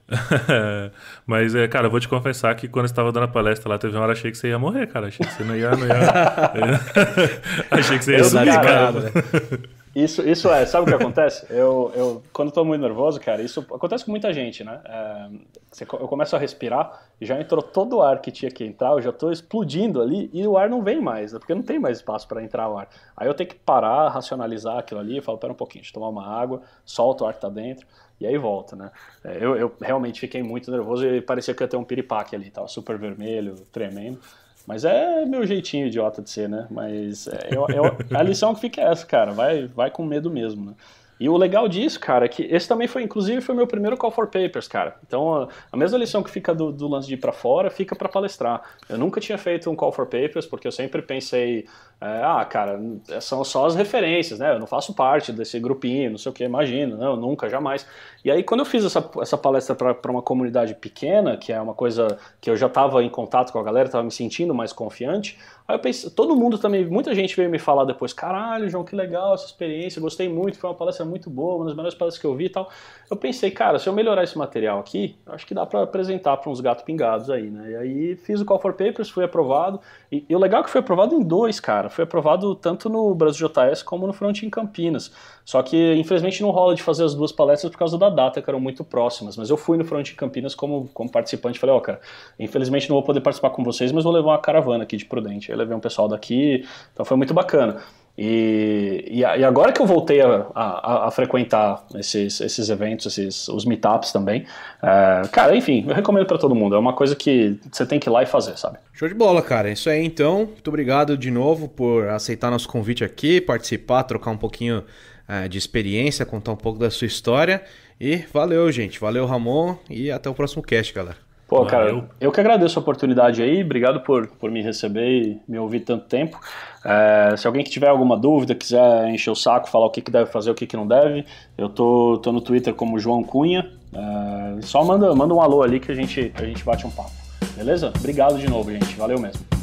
Mas, é, cara, eu vou te confessar que quando estava dando a palestra lá, teve uma hora achei que você ia morrer, cara. Achei que você não ia. Não ia... achei que você ia subir, cara. Isso, isso é, sabe o que acontece? Eu, eu, quando estou muito nervoso, cara, isso acontece com muita gente, né? É, eu começo a respirar, já entrou todo o ar que tinha que entrar, eu já estou explodindo ali e o ar não vem mais, né? porque não tem mais espaço para entrar o ar. Aí eu tenho que parar, racionalizar aquilo ali, falo, pera um pouquinho, deixa eu tomar uma água, solto o ar que tá dentro e aí volta, né? É, eu, eu realmente fiquei muito nervoso e parecia que ia ter um piripaque ali, tal super vermelho, tremendo. Mas é meu jeitinho idiota de ser, né? Mas é, eu, eu, a lição que fica é essa, cara. Vai, vai com medo mesmo, né? E o legal disso, cara, é que esse também foi, inclusive, foi meu primeiro call for papers, cara. Então, a, a mesma lição que fica do, do lance de ir para fora, fica para palestrar. Eu nunca tinha feito um call for papers, porque eu sempre pensei, é, ah, cara, são só as referências, né? Eu não faço parte desse grupinho, não sei o que, imagino, não, nunca, jamais. E aí, quando eu fiz essa, essa palestra para uma comunidade pequena, que é uma coisa que eu já estava em contato com a galera, estava me sentindo mais confiante, Aí eu pensei, todo mundo também, muita gente veio me falar depois, caralho, João, que legal essa experiência, gostei muito, foi uma palestra muito boa, uma das melhores palestras que eu vi e tal. Eu pensei, cara, se eu melhorar esse material aqui, acho que dá para apresentar para uns gatos pingados aí, né? E aí fiz o Call for Papers, fui aprovado, e, e o legal é que foi aprovado em dois, cara, foi aprovado tanto no Brasil JS como no Front em Campinas. Só que, infelizmente, não rola de fazer as duas palestras por causa da data, que eram muito próximas. Mas eu fui no Front de Campinas como, como participante. Falei, ó, oh, cara, infelizmente não vou poder participar com vocês, mas vou levar uma caravana aqui de Prudente. Eu levei um pessoal daqui, então foi muito bacana. E, e, e agora que eu voltei a, a, a frequentar esses, esses eventos, esses, os meetups também, é, cara, enfim, eu recomendo para todo mundo. É uma coisa que você tem que ir lá e fazer, sabe? Show de bola, cara. É isso aí então. Muito obrigado de novo por aceitar nosso convite aqui, participar, trocar um pouquinho é, de experiência, contar um pouco da sua história. E valeu, gente. Valeu, Ramon. E até o próximo cast, galera. Pô, cara, eu que agradeço a oportunidade aí. Obrigado por, por me receber e me ouvir tanto tempo. É, se alguém que tiver alguma dúvida, quiser encher o saco, falar o que, que deve fazer, o que, que não deve, eu tô, tô no Twitter como João Cunha. É, só manda, manda um alô ali que a gente, a gente bate um papo. Beleza? Obrigado de novo, gente. Valeu mesmo.